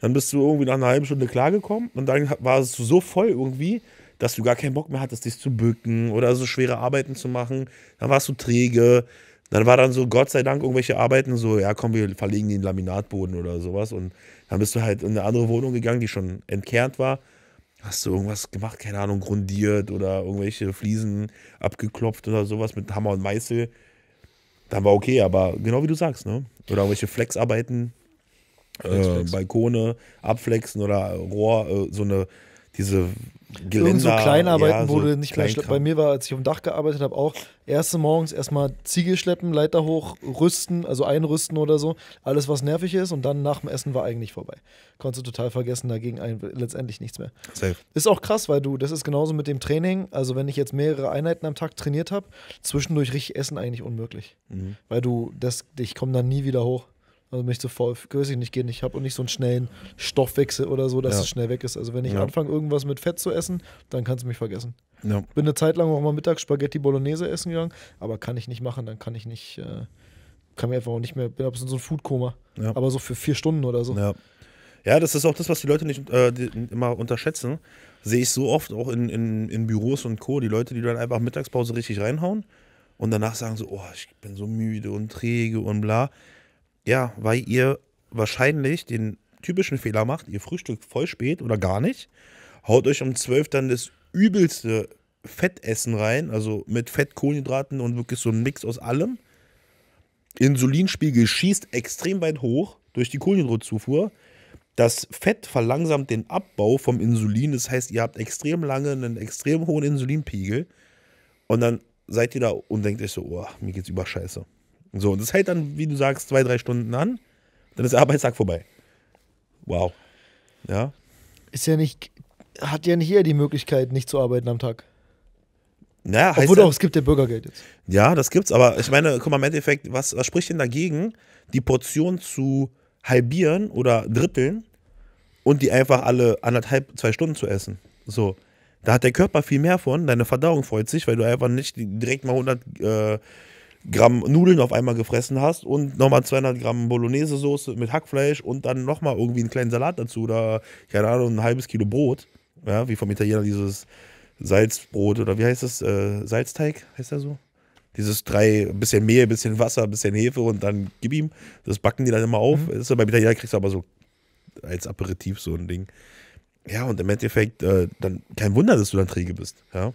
Dann bist du irgendwie nach einer halben Stunde klargekommen und dann war es so voll irgendwie, dass du gar keinen Bock mehr hattest, dich zu bücken oder so schwere Arbeiten zu machen. Dann warst du träge. Dann war dann so, Gott sei Dank, irgendwelche Arbeiten so, ja komm, wir verlegen den Laminatboden oder sowas. Und dann bist du halt in eine andere Wohnung gegangen, die schon entkernt war. Hast du irgendwas gemacht, keine Ahnung, grundiert oder irgendwelche Fliesen abgeklopft oder sowas mit Hammer und Meißel. Dann war okay, aber genau wie du sagst, ne? Oder irgendwelche Flexarbeiten, Flex, äh, Balkone abflexen oder Rohr, äh, so eine diese Geländer. Irgend so Kleinarbeiten, ja, so du nicht mehr Bei mir war, als ich auf dem Dach gearbeitet habe, auch erste Morgens erstmal Ziegel schleppen, Leiter hoch, rüsten, also einrüsten oder so. Alles, was nervig ist. Und dann nach dem Essen war eigentlich vorbei. Konntest du total vergessen, dagegen ein, letztendlich nichts mehr. Safe. Ist auch krass, weil du, das ist genauso mit dem Training. Also, wenn ich jetzt mehrere Einheiten am Tag trainiert habe, zwischendurch richtig essen eigentlich unmöglich. Mhm. Weil du, das, ich komme dann nie wieder hoch. Also bin ich zu so voll, weiß ich nicht, gehen. Ich habe auch nicht so einen schnellen Stoffwechsel oder so, dass ja. es schnell weg ist. Also wenn ich ja. anfange, irgendwas mit Fett zu essen, dann kannst du mich vergessen. Ja. Bin eine Zeit lang auch mal mittags Spaghetti Bolognese essen gegangen, aber kann ich nicht machen, dann kann ich nicht, äh, kann mir einfach auch nicht mehr, bin ab so ein Foodkoma. Ja. Aber so für vier Stunden oder so. Ja. ja, das ist auch das, was die Leute nicht äh, die immer unterschätzen. Sehe ich so oft auch in, in, in Büros und Co. Die Leute, die dann einfach Mittagspause richtig reinhauen und danach sagen so, oh, ich bin so müde und träge und bla. Ja, weil ihr wahrscheinlich den typischen Fehler macht, ihr frühstückt voll spät oder gar nicht, haut euch um 12 dann das übelste Fettessen rein, also mit Fett, Kohlenhydraten und wirklich so ein Mix aus allem. Insulinspiegel schießt extrem weit hoch durch die Kohlenhydratzufuhr. Das Fett verlangsamt den Abbau vom Insulin, das heißt, ihr habt extrem lange einen extrem hohen Insulinpegel und dann seid ihr da und denkt euch so, oh, mir geht's über Scheiße. So, und das hält dann, wie du sagst, zwei, drei Stunden an. Dann ist der Arbeitstag vorbei. Wow. Ja. Ist ja nicht, hat ja nicht jeder die Möglichkeit, nicht zu arbeiten am Tag. Naja, heißt Obwohl auch, es gibt ja Bürgergeld jetzt. Ja, das gibt's, aber ich meine, guck mal, im Endeffekt, was, was spricht denn dagegen, die Portion zu halbieren oder dritteln und die einfach alle anderthalb, zwei Stunden zu essen? So. Da hat der Körper viel mehr von, deine Verdauung freut sich, weil du einfach nicht direkt mal 100 äh, Gramm Nudeln auf einmal gefressen hast und nochmal 200 Gramm Bolognese-Soße mit Hackfleisch und dann nochmal irgendwie einen kleinen Salat dazu oder, keine Ahnung, ein halbes Kilo Brot. Ja, wie vom Italiener dieses Salzbrot oder wie heißt das? Äh, Salzteig heißt der so? Dieses drei, bisschen Mehl, bisschen Wasser, bisschen Hefe und dann gib ihm. Das backen die dann immer auf. Mhm. ist ja beim Italiener kriegst du aber so als Aperitif so ein Ding. Ja, und im Endeffekt, äh, dann kein Wunder, dass du dann träge bist. Ja.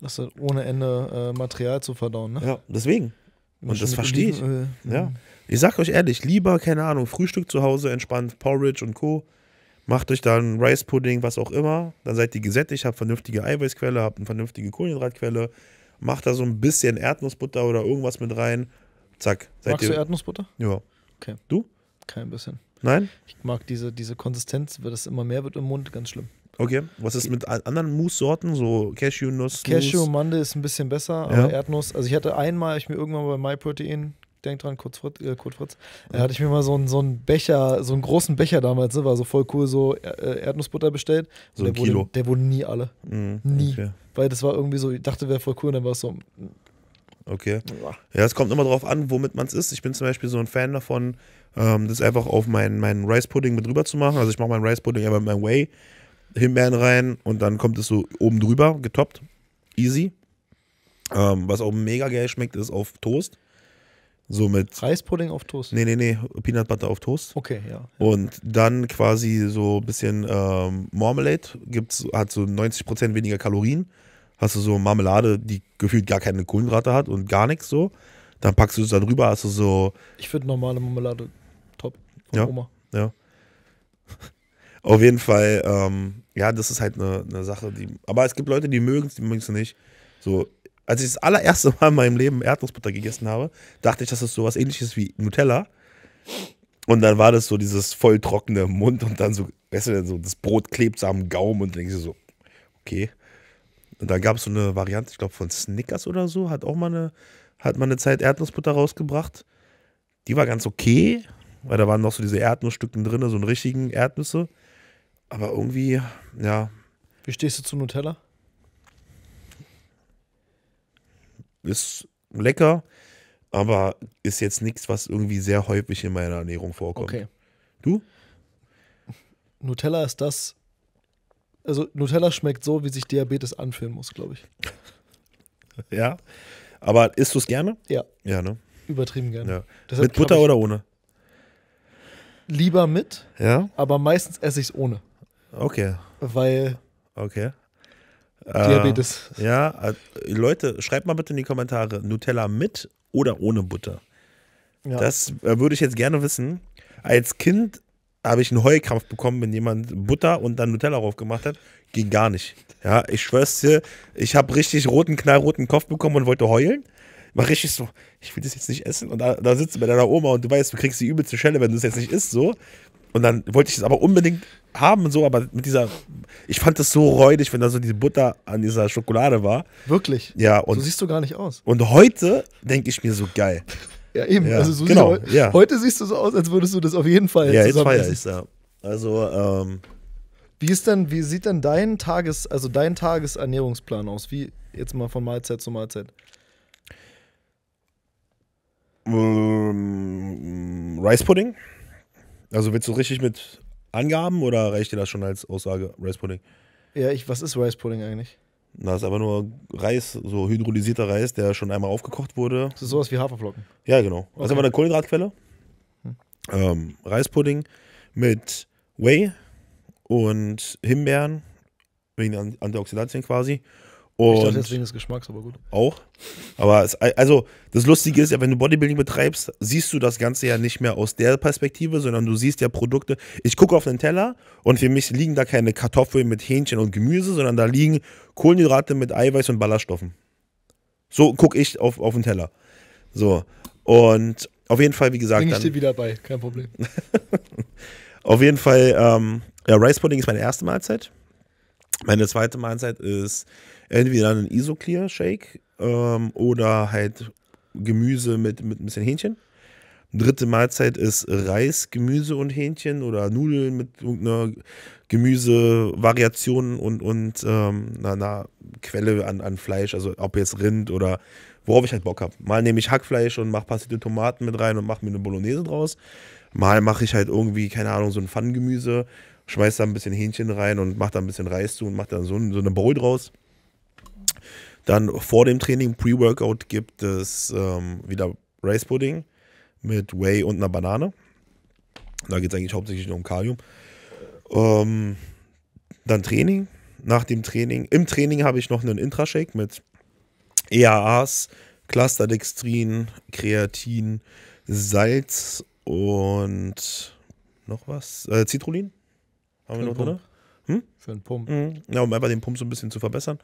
Das ist ohne Ende äh, Material zu verdauen, ne? Ja, deswegen. Und, das verstehe ich. Öl. Äh, ja. Mhm. Ich sag euch ehrlich, lieber, keine Ahnung, Frühstück zu Hause, entspannt, Porridge und Co. Macht euch dann Rice Pudding, was auch immer. Dann seid ihr gesättigt, habt vernünftige Eiweißquelle, habt eine vernünftige Kohlenhydratquelle. Macht da so ein bisschen Erdnussbutter oder irgendwas mit rein. Zack. Seid Magst ihr, du Erdnussbutter? Ja. Okay. Du? Kein bisschen. Nein? Ich mag diese, diese Konsistenz, weil das immer mehr wird im Mund, ganz schlimm. Okay, was ist mit anderen Mousse-Sorten, so Cashew-Nuss? Cashew-Mande ist ein bisschen besser, ja. aber Erdnuss. Also ich hatte einmal, ich mir irgendwann bei MyProtein, denk dran, kurz Fritz, äh, Kurt Fritz, äh, hatte ich mir mal so einen, so einen Becher, so einen großen Becher damals, ne, war so voll cool, so äh, äh, Erdnussbutter bestellt. So der, Kilo. Wurde, der wurden nie alle. Mhm, nie. Okay. Weil das war irgendwie so, ich dachte, wäre voll cool und dann war es so. Mm. Okay. Ja, es kommt immer drauf an, womit man es isst. Ich bin zum Beispiel so ein Fan davon, ähm, das einfach auf meinen, meinen Rice Pudding mit drüber zu machen. Also ich mache meinen Rice Pudding ja mit meinem Whey Himbeeren rein und dann kommt es so oben drüber, getoppt. Easy. Ähm, was auch mega geil schmeckt, ist auf Toast. So mit. Reispudding auf Toast? Nee, nee, nee. Peanut Butter auf Toast. Okay, ja. Und dann quasi so ein bisschen ähm, Marmalade. Gibt's, hat so 90% weniger Kalorien. Hast du so Marmelade, die gefühlt gar keine Kohlenhydrate hat und gar nichts so. Dann packst du es da drüber, hast du so. Ich finde normale Marmelade top. Von ja. Oma. Ja. Auf jeden Fall, ähm, ja, das ist halt eine, eine Sache, die. Aber es gibt Leute, die mögen es, die mögen es nicht. So, als ich das allererste Mal in meinem Leben Erdnussbutter gegessen habe, dachte ich, dass es das sowas ähnliches wie Nutella. Und dann war das so dieses voll trockene Mund und dann so, weißt du, so das Brot klebt so am Gaumen und denkst du so, okay. Und dann gab es so eine Variante, ich glaube, von Snickers oder so, hat auch mal eine, hat mal eine Zeit Erdnussbutter rausgebracht. Die war ganz okay, weil da waren noch so diese Erdnussstücken drin, so einen richtigen Erdnüsse. Aber irgendwie, ja. Wie stehst du zu Nutella? Ist lecker, aber ist jetzt nichts, was irgendwie sehr häufig in meiner Ernährung vorkommt. Okay. Du? Nutella ist das. Also Nutella schmeckt so, wie sich Diabetes anfühlen muss, glaube ich. ja. Aber isst du es gerne? Ja. Ja, ne? Übertrieben gerne. Ja. mit Butter oder ohne? Lieber mit, ja? aber meistens esse ich es ohne. Okay. Weil. Okay. Äh, Diabetes. Äh, ja, Leute, schreibt mal bitte in die Kommentare, Nutella mit oder ohne Butter. Ja. Das äh, würde ich jetzt gerne wissen. Als Kind habe ich einen Heulkrampf bekommen, wenn jemand Butter und dann Nutella drauf gemacht hat. Ging gar nicht. Ja, ich schwör's dir, ich habe richtig roten, knallroten Kopf bekommen und wollte heulen. War richtig so, ich will das jetzt nicht essen. Und da, da sitzt bei deiner Oma und du weißt, du kriegst die übelste Schelle, wenn du es jetzt nicht isst, so. Und dann wollte ich es aber unbedingt haben und so, aber mit dieser. Ich fand das so räudig, wenn da so diese Butter an dieser Schokolade war. Wirklich? Ja. Und, so siehst du gar nicht aus. Und heute denke ich mir so geil. Ja, eben. Ja, also so genau, siehst du, ja. heute siehst du so aus, als würdest du das auf jeden Fall Ja, jetzt feier ich ja. Also, ähm, Wie ist denn, wie sieht denn dein Tages, also dein Tagesernährungsplan aus? Wie jetzt mal von Mahlzeit zu Mahlzeit? Ähm, Rice Pudding. Also willst du richtig mit Angaben oder reicht dir das schon als Aussage Rice Pudding? Ja, ich, was ist Rice Pudding eigentlich? Das ist aber nur Reis, so hydrolysierter Reis, der schon einmal aufgekocht wurde. Das ist sowas wie Haferflocken. Ja, genau. Okay. Das ist aber eine Kohlenhydratquelle. Hm. Ähm, Reispudding mit Whey und Himbeeren, wegen Antioxidantien quasi. Und ich dachte, deswegen ist Geschmacks, aber gut. Auch. Aber es, also, das Lustige ist ja, wenn du Bodybuilding betreibst, siehst du das Ganze ja nicht mehr aus der Perspektive, sondern du siehst ja Produkte. Ich gucke auf den Teller und für mich liegen da keine Kartoffeln mit Hähnchen und Gemüse, sondern da liegen Kohlenhydrate mit Eiweiß und Ballaststoffen. So gucke ich auf, auf den Teller. So. Und auf jeden Fall, wie gesagt. Bring ich dir wieder bei, kein Problem. auf jeden Fall, ähm, ja, Rice Pudding ist meine erste Mahlzeit. Meine zweite Mahlzeit ist entweder einen Isoclear-Shake ähm, oder halt Gemüse mit, mit ein bisschen Hähnchen. Dritte Mahlzeit ist Reis, Gemüse und Hähnchen oder Nudeln mit irgendeiner Gemüsevariation und, und ähm, einer, Quelle an, an Fleisch, also ob jetzt Rind oder worauf ich halt Bock habe. Mal nehme ich Hackfleisch und mache passierte Tomaten mit rein und mache mir eine Bolognese draus. Mal mache ich halt irgendwie, keine Ahnung, so ein Pfannengemüse, schmeiße da ein bisschen Hähnchen rein und mache da ein bisschen Reis zu und mache da so, so eine Bowl draus. Dann vor dem Training, Pre-Workout, gibt es ähm, wieder Rice Pudding mit Whey und einer Banane. Da geht es eigentlich hauptsächlich nur um Kalium. Ähm, dann Training. Nach dem Training, im Training habe ich noch einen Intrashake mit EAAs, Clusterdextrin, Kreatin, Salz und noch was? Äh, Citrullin? Haben Für wir noch drin? Hm? Für einen Pump. Mhm. Ja, um einfach den Pump so ein bisschen zu verbessern.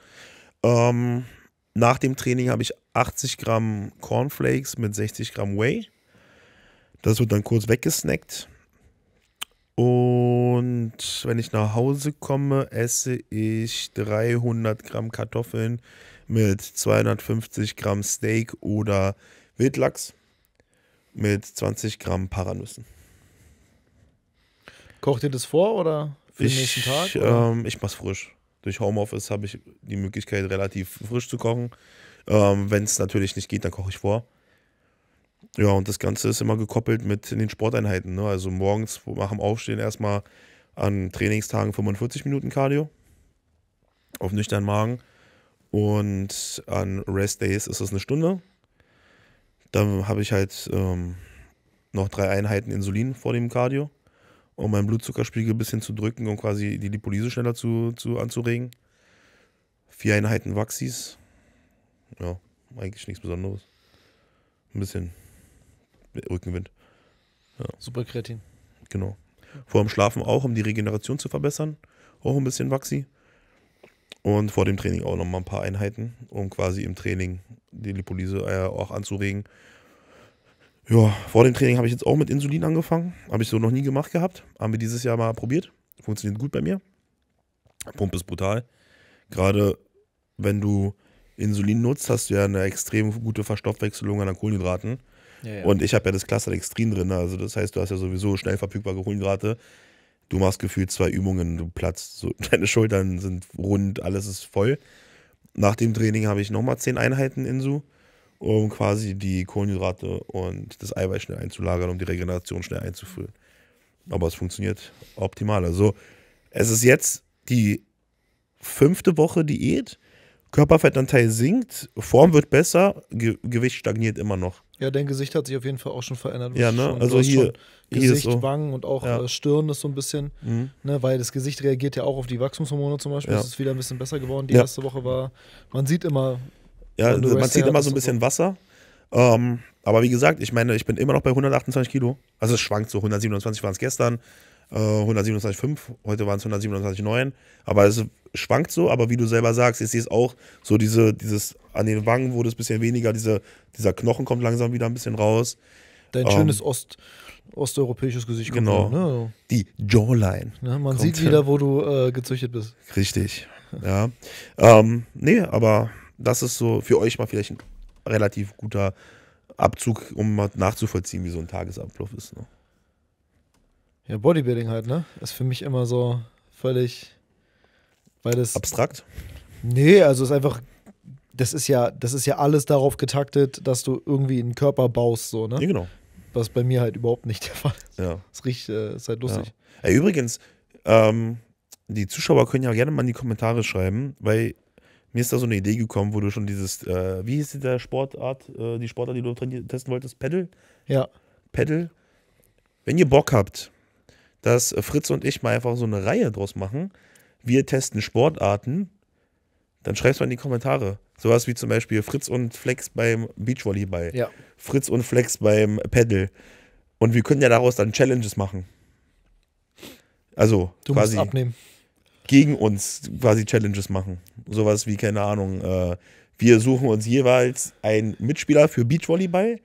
Ähm, nach dem Training habe ich 80 Gramm Cornflakes mit 60 Gramm Whey. Das wird dann kurz weggesnackt. Und wenn ich nach Hause komme, esse ich 300 Gramm Kartoffeln mit 250 Gramm Steak oder Wildlachs mit 20 Gramm Paranüssen. Kocht ihr das vor oder für den ich, nächsten Tag? Ähm, ich mach's frisch durch Homeoffice habe ich die Möglichkeit, relativ frisch zu kochen. Ähm, Wenn es natürlich nicht geht, dann koche ich vor. Ja, und das Ganze ist immer gekoppelt mit den Sporteinheiten. Ne? Also morgens nach dem Aufstehen erstmal an Trainingstagen 45 Minuten Cardio auf nüchtern Magen. Und an Rest Days ist das eine Stunde. Dann habe ich halt ähm, noch drei Einheiten Insulin vor dem Cardio um meinen Blutzuckerspiegel ein bisschen zu drücken, um quasi die Lipolyse schneller zu, zu anzuregen. Vier Einheiten Waxis. Ja, eigentlich nichts Besonderes. Ein bisschen Rückenwind. Ja. Super Kreatin. Genau. Vor dem Schlafen auch, um die Regeneration zu verbessern. Auch ein bisschen Waxi. Und vor dem Training auch nochmal ein paar Einheiten, um quasi im Training die Lipolyse äh, auch anzuregen ja, vor dem Training habe ich jetzt auch mit Insulin angefangen. Habe ich so noch nie gemacht gehabt. Haben wir dieses Jahr mal probiert. Funktioniert gut bei mir. Pumpe ist brutal. Gerade wenn du Insulin nutzt, hast du ja eine extrem gute Verstoffwechselung an Kohlenhydraten. Ja, ja. Und ich habe ja das Cluster Extrin drin. Also das heißt, du hast ja sowieso schnell verfügbare Kohlenhydrate. Du machst gefühlt zwei Übungen, du platzt, so, deine Schultern sind rund, alles ist voll. Nach dem Training habe ich nochmal zehn Einheiten Insu um quasi die Kohlenhydrate und das Eiweiß schnell einzulagern, um die Regeneration schnell einzufüllen. Aber es funktioniert optimal. Also es ist jetzt die fünfte Woche Diät. Körperfettanteil sinkt, Form wird besser, Ge Gewicht stagniert immer noch. Ja, dein Gesicht hat sich auf jeden Fall auch schon verändert. Ja, ne? Also hier, hier Gesicht, so. Wangen und auch ja. Äh, Stirn ist so ein bisschen, mhm. ne? weil das Gesicht reagiert ja auch auf die Wachstumshormone zum Beispiel. Ja. Das ist wieder ein bisschen besser geworden. Die ja. erste Woche war, man sieht immer ja, man zieht immer so ein bisschen Wasser. Ähm, aber wie gesagt, ich meine, ich bin immer noch bei 128 Kilo. Also es schwankt so, 127 waren es gestern, äh, 127,5, heute waren es 127,9. Aber es schwankt so, aber wie du selber sagst, ich sehe es auch, so diese, dieses an den Wangen wurde es ein bisschen weniger, diese, dieser Knochen kommt langsam wieder ein bisschen raus. Dein ähm, schönes Ost, osteuropäisches Gesicht. Genau. Kommt, ne? Die Jawline. Ja, ne, man sieht wieder, wo du äh, gezüchtet bist. Richtig. Ja. ähm, nee, aber das ist so für euch mal vielleicht ein relativ guter Abzug, um mal nachzuvollziehen, wie so ein Tagesablauf ist. Ne? Ja, Bodybuilding halt, ne? Ist für mich immer so völlig, weil das. Abstrakt? Nee, also ist einfach, das ist ja, das ist ja alles darauf getaktet, dass du irgendwie einen Körper baust, so, ne? Ja, genau. Was bei mir halt überhaupt nicht der Fall ist. Ja. Das riecht, äh, ist halt lustig. Ja. ja übrigens, ähm, die Zuschauer können ja gerne mal in die Kommentare schreiben, weil mir ist da so eine Idee gekommen, wo du schon dieses, äh, wie hieß die Sportart, äh, die Sportart, die du testen wolltest? Pedal? Ja. Pedal. Wenn ihr Bock habt, dass Fritz und ich mal einfach so eine Reihe draus machen, wir testen Sportarten, dann es mal in die Kommentare. Sowas wie zum Beispiel Fritz und Flex beim Beachvolleyball. Ja. Fritz und Flex beim Pedal. Und wir können ja daraus dann Challenges machen. Also, du quasi. Musst abnehmen gegen uns quasi Challenges machen. Sowas wie, keine Ahnung, äh, wir suchen uns jeweils einen Mitspieler für Beachvolleyball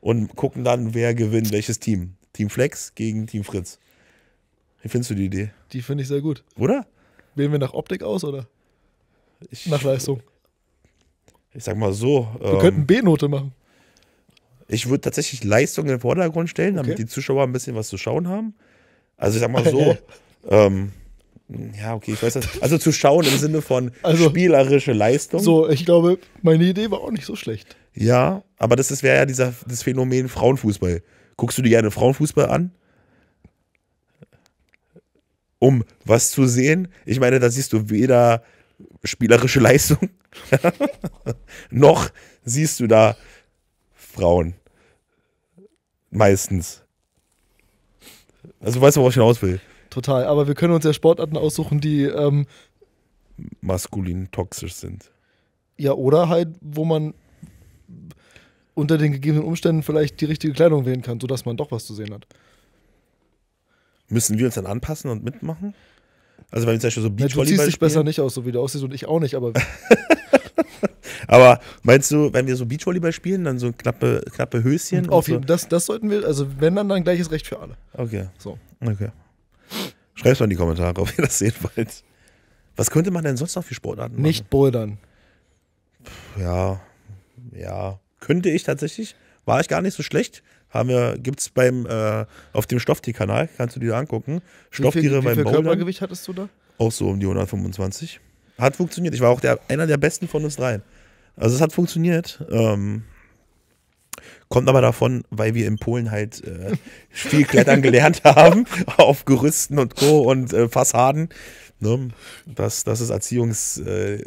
und gucken dann, wer gewinnt, welches Team. Team Flex gegen Team Fritz. Wie findest du die Idee? Die finde ich sehr gut. Oder? Wählen wir nach Optik aus oder? Ich, nach Leistung. Ich sag mal so. Wir ähm, könnten B-Note machen. Ich würde tatsächlich Leistung in den Vordergrund stellen, okay. damit die Zuschauer ein bisschen was zu schauen haben. Also ich sag mal so. ähm, ja, okay, ich weiß das. Also zu schauen im Sinne von also, spielerische Leistung. So, ich glaube, meine Idee war auch nicht so schlecht. Ja, aber das wäre ja dieser, das Phänomen Frauenfußball. Guckst du dir gerne Frauenfußball an? Um was zu sehen? Ich meine, da siehst du weder spielerische Leistung, noch siehst du da Frauen. Meistens. Also weißt du, worauf ich hinaus will total. Aber wir können uns ja Sportarten aussuchen, die ähm, maskulin toxisch sind. Ja, oder halt, wo man unter den gegebenen Umständen vielleicht die richtige Kleidung wählen kann, sodass man doch was zu sehen hat. Müssen wir uns dann anpassen und mitmachen? Also wenn wir zum Beispiel so Beachvolleyball ja, Du siehst dich besser nicht aus, so wie du aussiehst und ich auch nicht, aber... aber meinst du, wenn wir so Beachvolleyball spielen, dann so knappe, knappe Höschen? Auf jeden Fall, so? das, das sollten wir, also wenn dann, dann gleiches Recht für alle. Okay. So. Okay. Schreibt mal in die Kommentare, ob ihr das sehen wollt. Was könnte man denn sonst noch für Sportarten machen? Nicht bouldern. Ja, ja. Könnte ich tatsächlich. War ich gar nicht so schlecht. Haben wir, gibt's beim, äh, auf dem Stofftier-Kanal, kannst du dir angucken. Stofftiere beim Bouldern. Wie viel Körpergewicht hattest du da? Auch so um die 125. Hat funktioniert. Ich war auch der, einer der besten von uns dreien. Also es hat funktioniert. Ähm, Kommt aber davon, weil wir in Polen halt äh, viel Klettern gelernt haben, auf Gerüsten und Co. und äh, Fassaden. Ne? Das, das ist Erziehungs. Äh,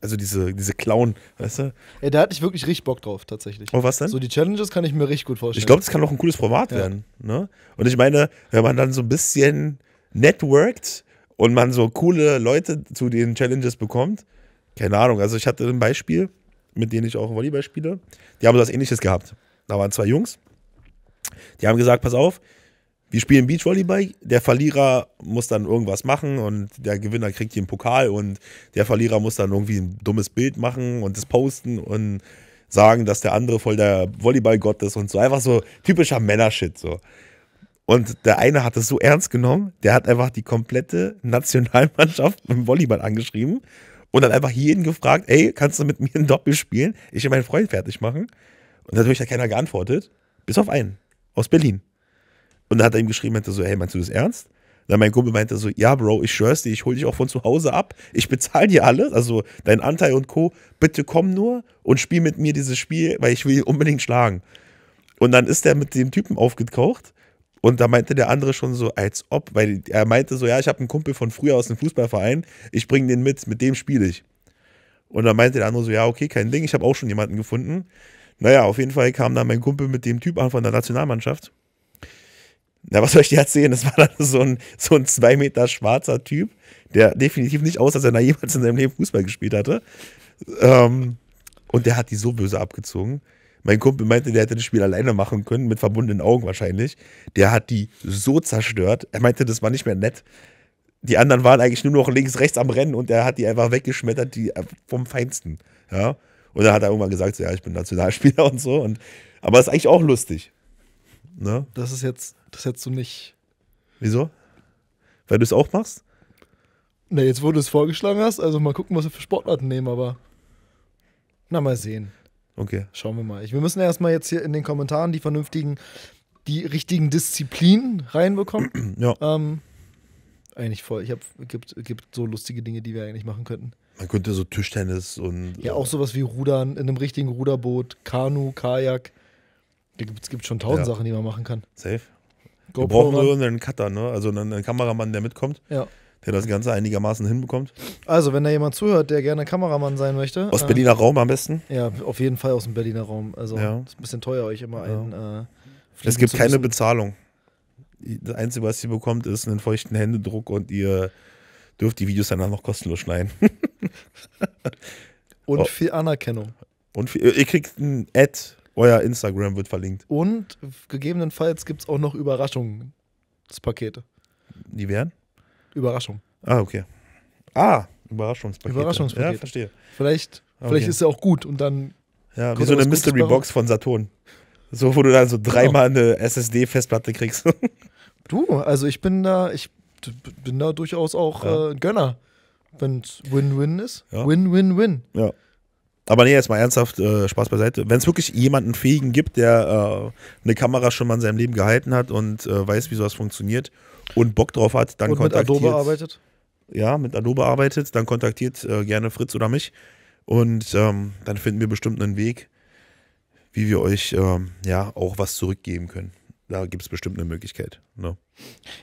also diese, diese Clown, weißt du? Ey, da hatte ich wirklich richtig Bock drauf, tatsächlich. Und oh, was denn? So die Challenges kann ich mir richtig gut vorstellen. Ich glaube, das kann auch ein cooles Format ja. werden. Ne? Und ich meine, wenn man dann so ein bisschen networked und man so coole Leute zu den Challenges bekommt, keine Ahnung. Also ich hatte ein Beispiel, mit denen ich auch Volleyball spiele. Die haben so was ähnliches gehabt. Da waren zwei Jungs. Die haben gesagt, pass auf, wir spielen Beachvolleyball, der Verlierer muss dann irgendwas machen und der Gewinner kriegt hier einen Pokal und der Verlierer muss dann irgendwie ein dummes Bild machen und das posten und sagen, dass der andere voll der Volleyballgott ist und so. Einfach so typischer Männershit so. Und der eine hat es so ernst genommen, der hat einfach die komplette Nationalmannschaft im Volleyball angeschrieben und dann einfach jeden gefragt, ey, kannst du mit mir ein Doppel spielen? Ich will meinen Freund fertig machen. Und natürlich hat keiner geantwortet, bis auf einen aus Berlin. Und dann hat er ihm geschrieben, meinte so, hey, meinst du das ernst? Und dann mein Kumpel meinte so, ja, Bro, ich schwör's dir, ich hol dich auch von zu Hause ab, ich bezahle dir alles, also dein Anteil und Co. Bitte komm nur und spiel mit mir dieses Spiel, weil ich will unbedingt schlagen. Und dann ist er mit dem Typen aufgetaucht und da meinte der andere schon so, als ob, weil er meinte so, ja, ich habe einen Kumpel von früher aus dem Fußballverein, ich bringe den mit, mit dem spiele ich. Und dann meinte der andere so, ja, okay, kein Ding, ich habe auch schon jemanden gefunden. Naja, auf jeden Fall kam dann mein Kumpel mit dem Typ an von der Nationalmannschaft. Na, was soll ich dir erzählen? Das war dann so ein, so ein zwei Meter schwarzer Typ, der definitiv nicht aus, dass er da jemals in seinem Leben Fußball gespielt hatte. Ähm, und der hat die so böse abgezogen. Mein Kumpel meinte, der hätte das Spiel alleine machen können, mit verbundenen Augen wahrscheinlich. Der hat die so zerstört. Er meinte, das war nicht mehr nett. Die anderen waren eigentlich nur noch links, rechts am Rennen und er hat die einfach weggeschmettert, die äh, vom Feinsten. Ja. Und dann hat er irgendwann gesagt, so, ja, ich bin Nationalspieler und so. Und, aber ist eigentlich auch lustig. Ne? Das ist jetzt, das hättest du nicht. Wieso? Weil du es auch machst? Na, jetzt wo du es vorgeschlagen hast, also mal gucken, was wir für Sportarten nehmen, aber. Na, mal sehen. Okay. Schauen wir mal. wir müssen erstmal jetzt hier in den Kommentaren die vernünftigen, die richtigen Disziplinen reinbekommen. ja. Ähm, eigentlich voll. Ich hab, gibt, gibt so lustige Dinge, die wir eigentlich machen könnten. Man könnte so Tischtennis und. Ja, auch äh, sowas wie Rudern in einem richtigen Ruderboot, Kanu, Kajak. Es gibt schon tausend ja. Sachen, die man machen kann. Safe. GoPro Wir brauchen nur einen Cutter, ne? Also einen, Kameramann, der mitkommt. Ja. Der das Ganze einigermaßen hinbekommt. Also, wenn da jemand zuhört, der gerne Kameramann sein möchte. Aus äh, Berliner Raum am besten? Ja, auf jeden Fall aus dem Berliner Raum. Also, ja. ist ein bisschen teuer, euch immer einen. Ja. Äh, es gibt keine Bezahlung. Das Einzige, was ihr bekommt, ist einen feuchten Händedruck und ihr dürft die Videos danach noch kostenlos schneiden. Und oh. viel Anerkennung. Und viel, ihr kriegt ein Ad, euer Instagram wird verlinkt. Und gegebenenfalls gibt es auch noch Überraschungspakete. Die wären? Überraschung. Ah, okay. Ah, Überraschungspakete. Überraschungspakete. Ja, verstehe. Vielleicht, okay. vielleicht ist er auch gut und dann. Ja, wie so eine Mystery Box von Saturn. So, wo du dann so dreimal genau. eine SSD-Festplatte kriegst. du, also ich bin da, ich bin da durchaus auch ja. äh, Gönner, wenn es Win-Win ist. Win-Win-Win. Ja. ja. Aber nee, jetzt mal ernsthaft, äh, Spaß beiseite. Wenn es wirklich jemanden Fähigen gibt, der äh, eine Kamera schon mal in seinem Leben gehalten hat und äh, weiß, wie sowas funktioniert und Bock drauf hat, dann und kontaktiert. Mit Adobe arbeitet? Ja, mit Adobe arbeitet, dann kontaktiert äh, gerne Fritz oder mich. Und ähm, dann finden wir bestimmt einen Weg, wie wir euch ähm, ja auch was zurückgeben können da gibt es bestimmt eine Möglichkeit. No. Ne?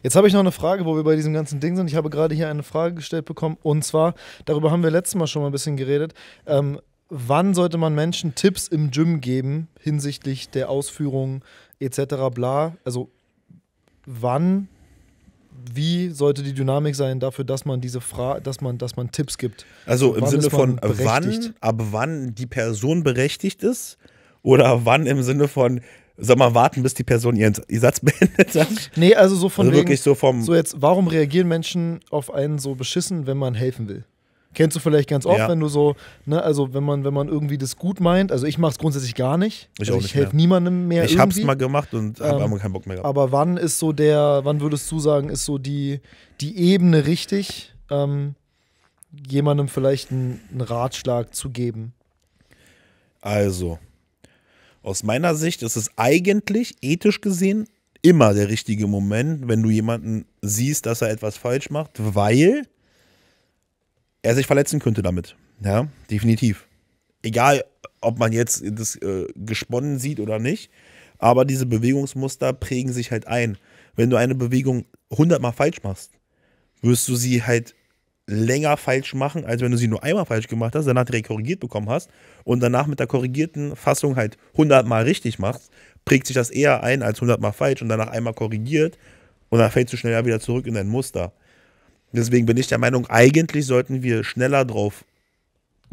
Jetzt habe ich noch eine Frage, wo wir bei diesem ganzen Ding sind. Ich habe gerade hier eine Frage gestellt bekommen und zwar, darüber haben wir letztes Mal schon mal ein bisschen geredet. Ähm, wann sollte man Menschen Tipps im Gym geben hinsichtlich der Ausführungen etc. bla? Also wann, wie sollte die Dynamik sein dafür, dass man diese Frage, dass man, dass man Tipps gibt? Also im Sinne von äh, wann, ab wann die Person berechtigt ist? Oder wann im Sinne von, soll man warten, bis die Person ihren Satz beendet hat? Nee, also so von also wegen, wirklich so vom. So jetzt, warum reagieren Menschen auf einen so beschissen, wenn man helfen will? Kennst du vielleicht ganz oft, ja. wenn du so, ne, also wenn man, wenn man irgendwie das gut meint, also ich mach's grundsätzlich gar nicht. Ich also auch nicht. Ich helfe niemandem mehr. Ich irgendwie. hab's mal gemacht und ähm, habe keinen Bock mehr gehabt. Aber wann ist so der, wann würdest du sagen, ist so die, die Ebene richtig, ähm, jemandem vielleicht einen Ratschlag zu geben? Also, aus meiner Sicht ist es eigentlich ethisch gesehen immer der richtige Moment, wenn du jemanden siehst, dass er etwas falsch macht, weil er sich verletzen könnte damit. Ja, definitiv. Egal, ob man jetzt das äh, gesponnen sieht oder nicht, aber diese Bewegungsmuster prägen sich halt ein. Wenn du eine Bewegung hundertmal falsch machst, wirst du sie halt länger falsch machen, als wenn du sie nur einmal falsch gemacht hast, danach direkt korrigiert bekommen hast und danach mit der korrigierten Fassung halt 100 Mal richtig machst, prägt sich das eher ein als 100 Mal falsch und danach einmal korrigiert und dann fällst du schneller wieder zurück in dein Muster. Deswegen bin ich der Meinung, eigentlich sollten wir schneller drauf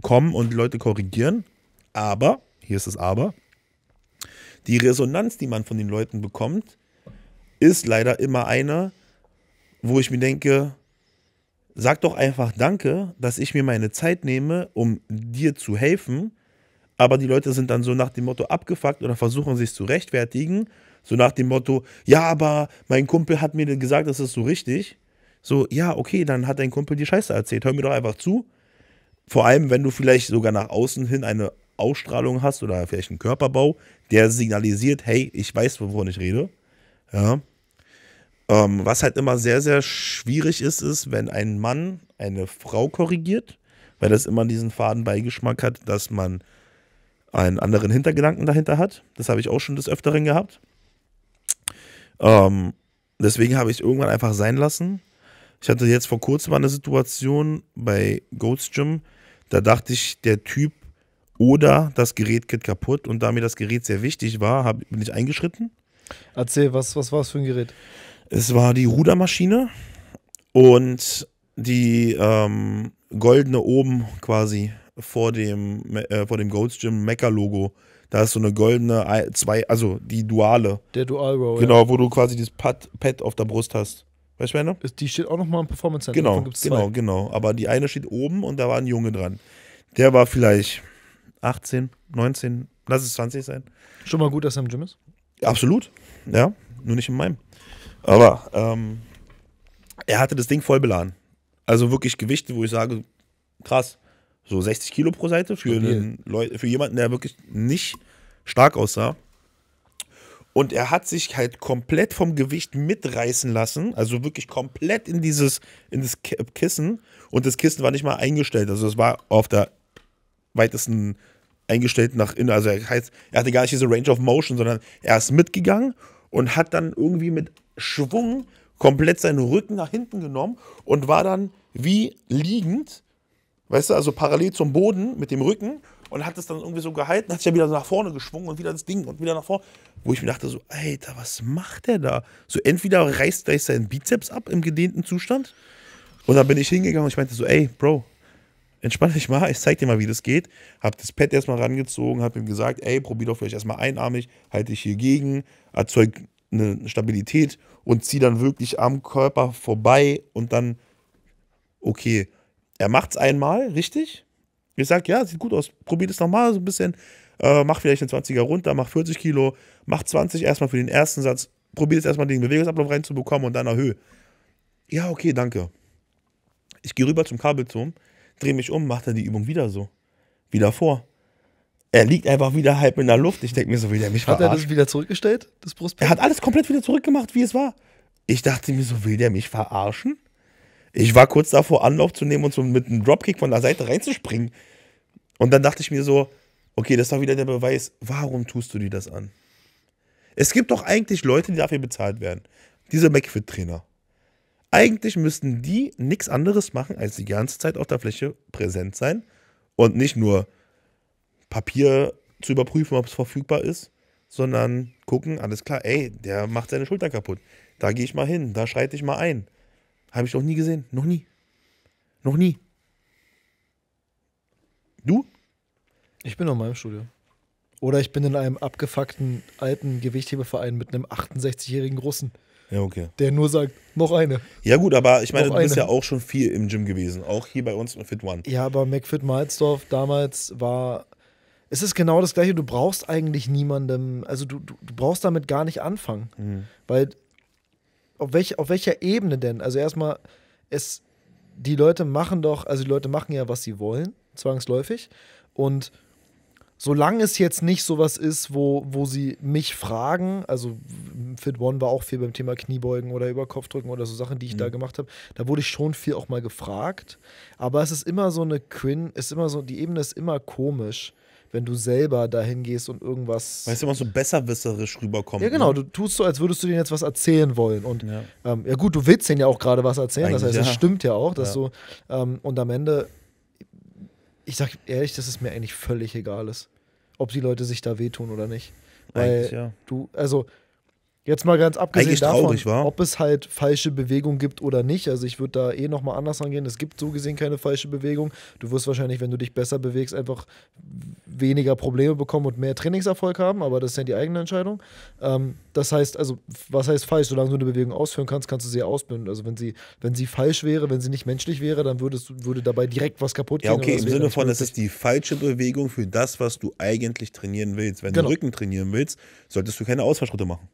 kommen und Leute korrigieren, aber, hier ist das Aber, die Resonanz, die man von den Leuten bekommt, ist leider immer eine, wo ich mir denke, Sag doch einfach Danke, dass ich mir meine Zeit nehme, um dir zu helfen. Aber die Leute sind dann so nach dem Motto abgefuckt oder versuchen sich zu rechtfertigen. So nach dem Motto, ja, aber mein Kumpel hat mir gesagt, das ist so richtig. So, ja, okay, dann hat dein Kumpel die Scheiße erzählt. Hör mir doch einfach zu. Vor allem, wenn du vielleicht sogar nach außen hin eine Ausstrahlung hast oder vielleicht einen Körperbau, der signalisiert, hey, ich weiß, wovon ich rede. Ja. Ähm, was halt immer sehr, sehr schwierig ist, ist, wenn ein Mann eine Frau korrigiert, weil das immer diesen faden Beigeschmack hat, dass man einen anderen Hintergedanken dahinter hat. Das habe ich auch schon des Öfteren gehabt. Ähm, deswegen habe ich es irgendwann einfach sein lassen. Ich hatte jetzt vor kurzem mal eine Situation bei Goats Gym, da dachte ich, der Typ oder das Gerät geht kaputt und da mir das Gerät sehr wichtig war, hab, bin ich eingeschritten. Erzähl, was, was war es für ein Gerät? Es war die Rudermaschine und die ähm, goldene oben quasi vor dem, äh, vor dem Golds Gym mecca logo Da ist so eine goldene, zwei, also die duale. Der Dual Row. Genau, ja. wo du quasi dieses Pad, Pad auf der Brust hast. Weißt du, meine? Die steht auch nochmal im Performance Center. Genau, genau, genau. Aber die eine steht oben und da war ein Junge dran. Der war vielleicht 18, 19, lass es 20 sein. Schon mal gut, dass er im Gym ist? Absolut, ja. Nur nicht in meinem. Aber ähm, er hatte das Ding voll beladen. Also wirklich Gewichte, wo ich sage, krass, so 60 Kilo pro Seite für, einen Leu für jemanden, der wirklich nicht stark aussah. Und er hat sich halt komplett vom Gewicht mitreißen lassen, also wirklich komplett in dieses in das Kissen. Und das Kissen war nicht mal eingestellt, also es war auf der weitesten eingestellt nach innen. Also er, heißt, er hatte gar nicht diese Range of Motion, sondern er ist mitgegangen und hat dann irgendwie mit Schwung komplett seinen Rücken nach hinten genommen und war dann wie liegend, weißt du, also parallel zum Boden mit dem Rücken und hat es dann irgendwie so gehalten, hat sich ja wieder so nach vorne geschwungen und wieder das Ding und wieder nach vorne. Wo ich mir dachte so, Alter, was macht der da? So entweder reißt er seinen Bizeps ab im gedehnten Zustand und dann bin ich hingegangen und ich meinte so, ey, Bro, entspann dich mal, ich zeig dir mal, wie das geht. Hab das Pad erstmal rangezogen, hab ihm gesagt, ey, probier doch vielleicht erstmal einarmig, halte dich hier gegen, erzeug eine Stabilität und zieh dann wirklich am Körper vorbei und dann, okay, er macht's einmal, richtig? Ich sag, ja, sieht gut aus, probier das nochmal so ein bisschen, äh, mach vielleicht eine 20er runter, mach 40 Kilo, mach 20 erstmal für den ersten Satz, probier jetzt erstmal den Bewegungsablauf reinzubekommen und dann erhöhe. Ja, okay, danke. Ich gehe rüber zum Kabelturm, drehe mich um, macht er die Übung wieder so. Wieder vor. Er liegt einfach wieder halb in der Luft. Ich denke mir so, will der mich verarschen? Hat er das wieder zurückgestellt, das Brustbein? Er hat alles komplett wieder zurückgemacht, wie es war. Ich dachte mir so, will der mich verarschen? Ich war kurz davor, Anlauf zu nehmen und so mit einem Dropkick von der Seite reinzuspringen. Und dann dachte ich mir so, okay, das war wieder der Beweis, warum tust du dir das an? Es gibt doch eigentlich Leute, die dafür bezahlt werden. Diese McFit-Trainer. Eigentlich müssten die nichts anderes machen, als die ganze Zeit auf der Fläche präsent sein und nicht nur Papier zu überprüfen, ob es verfügbar ist, sondern gucken, alles klar, ey, der macht seine Schulter kaputt. Da gehe ich mal hin, da schreite ich mal ein. Habe ich noch nie gesehen, noch nie. Noch nie. Du? Ich bin noch mal im Studio. Oder ich bin in einem abgefuckten alten Gewichthebeverein mit einem 68-jährigen Russen. Ja, okay. Der nur sagt, noch eine. Ja, gut, aber ich meine, noch du bist eine. ja auch schon viel im Gym gewesen. Auch hier bei uns im Fit One. Ja, aber McFit Malzdorf damals war. Es ist genau das Gleiche. Du brauchst eigentlich niemandem. Also, du, du, du brauchst damit gar nicht anfangen. Mhm. Weil. Auf, welch, auf welcher Ebene denn? Also, erstmal, es. Die Leute machen doch. Also, die Leute machen ja, was sie wollen. Zwangsläufig. Und solange es jetzt nicht sowas ist, wo, wo sie mich fragen, also Fit One war auch viel beim Thema Kniebeugen oder Überkopfdrücken oder so Sachen, die ich mhm. da gemacht habe, da wurde ich schon viel auch mal gefragt. Aber es ist immer so eine Quinn, ist immer so, die Ebene ist immer komisch. Wenn du selber dahin gehst und irgendwas. Weil es immer so besserwisserisch rüberkommt. Ja, genau. Ne? Du tust so, als würdest du denen jetzt was erzählen wollen. Und ja, ähm, ja gut, du willst denen ja auch gerade was erzählen. Eigentlich das heißt, es stimmt ja auch, dass ja. du. Ähm, und am Ende ich sag ehrlich, dass es mir eigentlich völlig egal ist ob die Leute sich da wehtun oder nicht. Weil ja. du, also Jetzt mal ganz abgesehen traurig, davon, war. ob es halt falsche Bewegung gibt oder nicht. Also ich würde da eh nochmal anders angehen. Es gibt so gesehen keine falsche Bewegung. Du wirst wahrscheinlich, wenn du dich besser bewegst, einfach weniger Probleme bekommen und mehr Trainingserfolg haben, aber das ist ja die eigene Entscheidung. Ähm, das heißt, also, was heißt falsch? Solange du eine Bewegung ausführen kannst, kannst du sie ausbilden. Also wenn sie, wenn sie falsch wäre, wenn sie nicht menschlich wäre, dann würdest, würde dabei direkt was kaputt gehen. Ja, okay, im Sinne von, das ist die falsche Bewegung für das, was du eigentlich trainieren willst. Wenn genau. du Rücken trainieren willst, solltest du keine Ausfallschritte machen.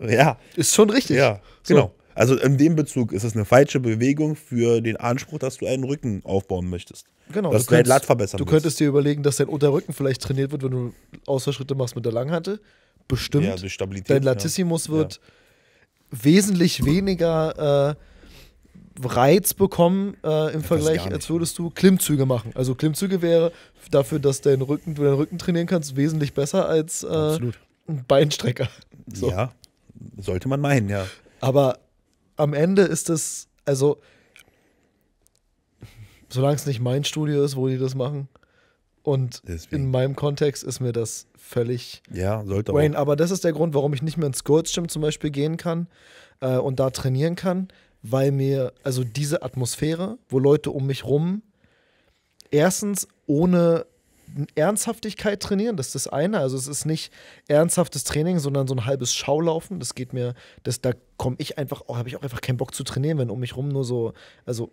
Ja. Ist schon richtig. Ja, so. genau. Also in dem Bezug ist es eine falsche Bewegung für den Anspruch, dass du einen Rücken aufbauen möchtest. Genau. Dass du, könntest, Lat verbessern Du könntest dir überlegen, dass dein Unterrücken vielleicht trainiert wird, wenn du Außerschritte machst mit der Langhatte. Bestimmt. Ja, durch Stabilität. Dein Latissimus ja. wird ja. wesentlich weniger äh, Reiz bekommen äh, im ja, Vergleich, als würdest du Klimmzüge machen. Also Klimmzüge wäre dafür, dass dein Rücken, du deinen Rücken trainieren kannst, wesentlich besser als äh, Absolut ein Beinstrecker. So. Ja, sollte man meinen, ja. Aber am Ende ist es, also, solange es nicht mein Studio ist, wo die das machen. Und Deswegen. in meinem Kontext ist mir das völlig. Ja, sollte Wayne. Auch. Aber das ist der Grund, warum ich nicht mehr ins Gold's zum Beispiel gehen kann äh, und da trainieren kann, weil mir, also diese Atmosphäre, wo Leute um mich rum, erstens ohne Ernsthaftigkeit trainieren, das ist das eine. Also es ist nicht ernsthaftes Training, sondern so ein halbes Schaulaufen. Das geht mir, das, da komme ich einfach, oh, habe ich auch einfach keinen Bock zu trainieren, wenn um mich rum nur so, also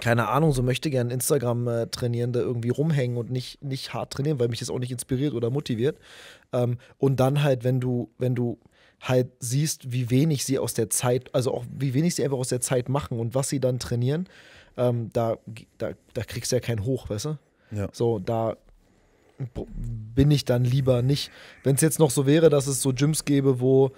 keine Ahnung, so möchte gerne instagram äh, trainieren, da irgendwie rumhängen und nicht, nicht hart trainieren, weil mich das auch nicht inspiriert oder motiviert. Ähm, und dann halt, wenn du, wenn du halt siehst, wie wenig sie aus der Zeit, also auch wie wenig sie einfach aus der Zeit machen und was sie dann trainieren, ähm, da, da, da kriegst du ja keinen Hoch, weißt du? Ja. So, da bin ich dann lieber nicht. Wenn es jetzt noch so wäre, dass es so Gyms gäbe, wo,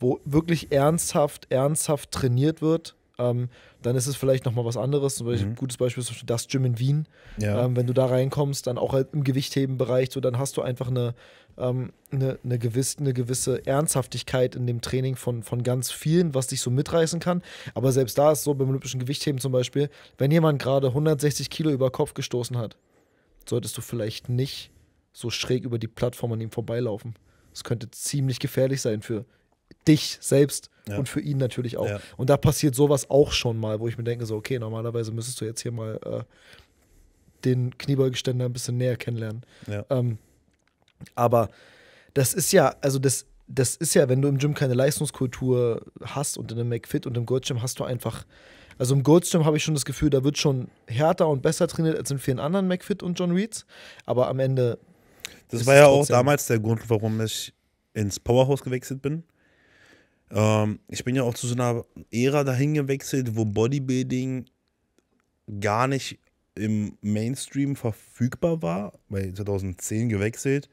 wo wirklich ernsthaft, ernsthaft trainiert wird, ähm, dann ist es vielleicht nochmal was anderes. Zum Beispiel, mhm. Ein gutes Beispiel ist das Gym in Wien. Ja. Ähm, wenn du da reinkommst, dann auch halt im Gewichthebenbereich, so, dann hast du einfach eine, ähm, eine, eine, gewisse, eine gewisse Ernsthaftigkeit in dem Training von, von ganz vielen, was dich so mitreißen kann. Aber selbst da ist es so beim olympischen Gewichtheben zum Beispiel, wenn jemand gerade 160 Kilo über Kopf gestoßen hat, solltest du vielleicht nicht so schräg über die Plattform an ihm vorbeilaufen. Das könnte ziemlich gefährlich sein für dich selbst ja. und für ihn natürlich auch. Ja. Und da passiert sowas auch schon mal, wo ich mir denke, so, okay, normalerweise müsstest du jetzt hier mal äh, den Kniebeugeständer ein bisschen näher kennenlernen. Ja. Ähm, aber das ist ja, also das, das ist ja, wenn du im Gym keine Leistungskultur hast und in einem McFit und im Goldgym hast du einfach also im Goldstream habe ich schon das Gefühl, da wird schon härter und besser trainiert als in vielen anderen McFit und John Reeds. Aber am Ende. Das war ja auch damals der Grund, warum ich ins Powerhouse gewechselt bin. Ähm, ich bin ja auch zu so einer Ära dahin gewechselt, wo Bodybuilding gar nicht im Mainstream verfügbar war, weil 2010 gewechselt.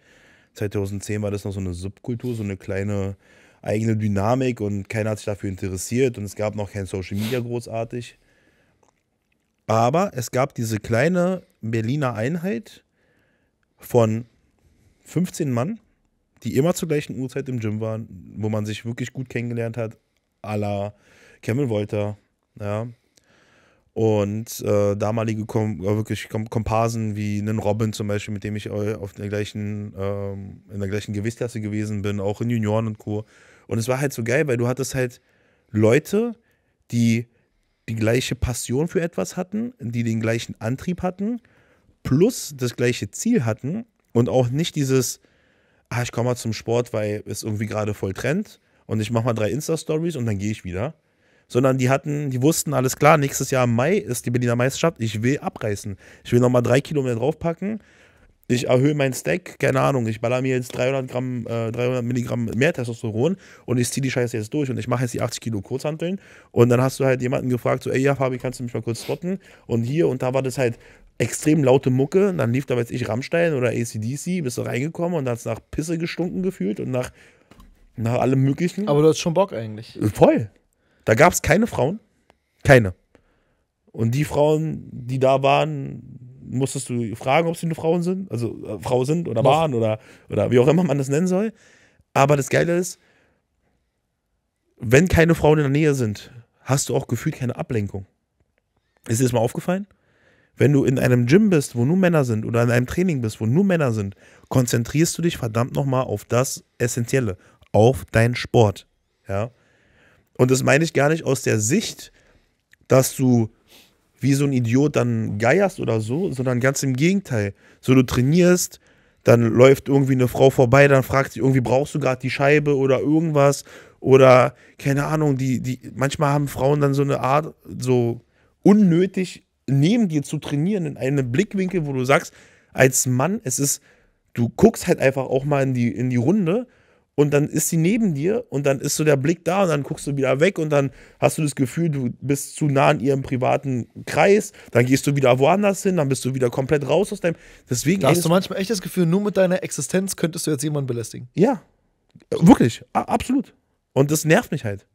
2010 war das noch so eine Subkultur, so eine kleine eigene Dynamik und keiner hat sich dafür interessiert und es gab noch kein Social Media großartig. Aber es gab diese kleine Berliner Einheit von 15 Mann, die immer zur gleichen Uhrzeit im Gym waren, wo man sich wirklich gut kennengelernt hat, à la Kevin Wolter, ja. Und äh, damalige Kom äh, wirklich Kom Komparsen wie einen Robin zum Beispiel, mit dem ich äh, auf der gleichen, ähm, in der gleichen Gewichtsklasse gewesen bin, auch in Junioren und Co. Und es war halt so geil, weil du hattest halt Leute, die die gleiche Passion für etwas hatten, die den gleichen Antrieb hatten, plus das gleiche Ziel hatten und auch nicht dieses, ah, ich komme mal zum Sport, weil es irgendwie gerade voll trennt und ich mache mal drei Insta-Stories und dann gehe ich wieder. Sondern die hatten, die wussten, alles klar, nächstes Jahr im Mai ist die Berliner Meisterschaft, ich will abreißen. Ich will nochmal drei Kilometer draufpacken, ich erhöhe meinen Stack, keine Ahnung, ich baller mir jetzt 300 Gramm, äh, 300 Milligramm mehr Testosteron und ich ziehe die Scheiße jetzt durch und ich mache jetzt die 80 Kilo Kurzhanteln und dann hast du halt jemanden gefragt, so, ey, ja, Fabi, kannst du mich mal kurz spotten und hier und da war das halt extrem laute Mucke und dann lief da jetzt ich Rammstein oder ACDC, bist du reingekommen und hast nach Pisse gestunken gefühlt und nach, nach allem Möglichen. Aber du hast schon Bock eigentlich. Äh, voll. Da gab es keine Frauen. Keine. Und die Frauen, die da waren, musstest du fragen, ob sie nur Frauen sind, also äh, Frau sind oder waren oder, oder wie auch immer man das nennen soll. Aber das Geile ist, wenn keine Frauen in der Nähe sind, hast du auch gefühlt keine Ablenkung. Ist dir das mal aufgefallen? Wenn du in einem Gym bist, wo nur Männer sind, oder in einem Training bist, wo nur Männer sind, konzentrierst du dich verdammt nochmal auf das Essentielle, auf deinen Sport. Ja? Und das meine ich gar nicht aus der Sicht, dass du wie so ein Idiot dann geierst oder so, sondern ganz im Gegenteil. So, du trainierst, dann läuft irgendwie eine Frau vorbei, dann fragt sie irgendwie, brauchst du gerade die Scheibe oder irgendwas? Oder, keine Ahnung, die, die, manchmal haben Frauen dann so eine Art, so unnötig neben dir zu trainieren, in einem Blickwinkel, wo du sagst, als Mann, es ist, du guckst halt einfach auch mal in die, in die Runde und dann ist sie neben dir und dann ist so der Blick da und dann guckst du wieder weg und dann hast du das Gefühl, du bist zu nah in ihrem privaten Kreis, dann gehst du wieder woanders hin, dann bist du wieder komplett raus aus deinem. Deswegen da hast du manchmal echt das Gefühl, nur mit deiner Existenz könntest du jetzt jemanden belästigen. Ja, wirklich, absolut. Und das nervt mich halt.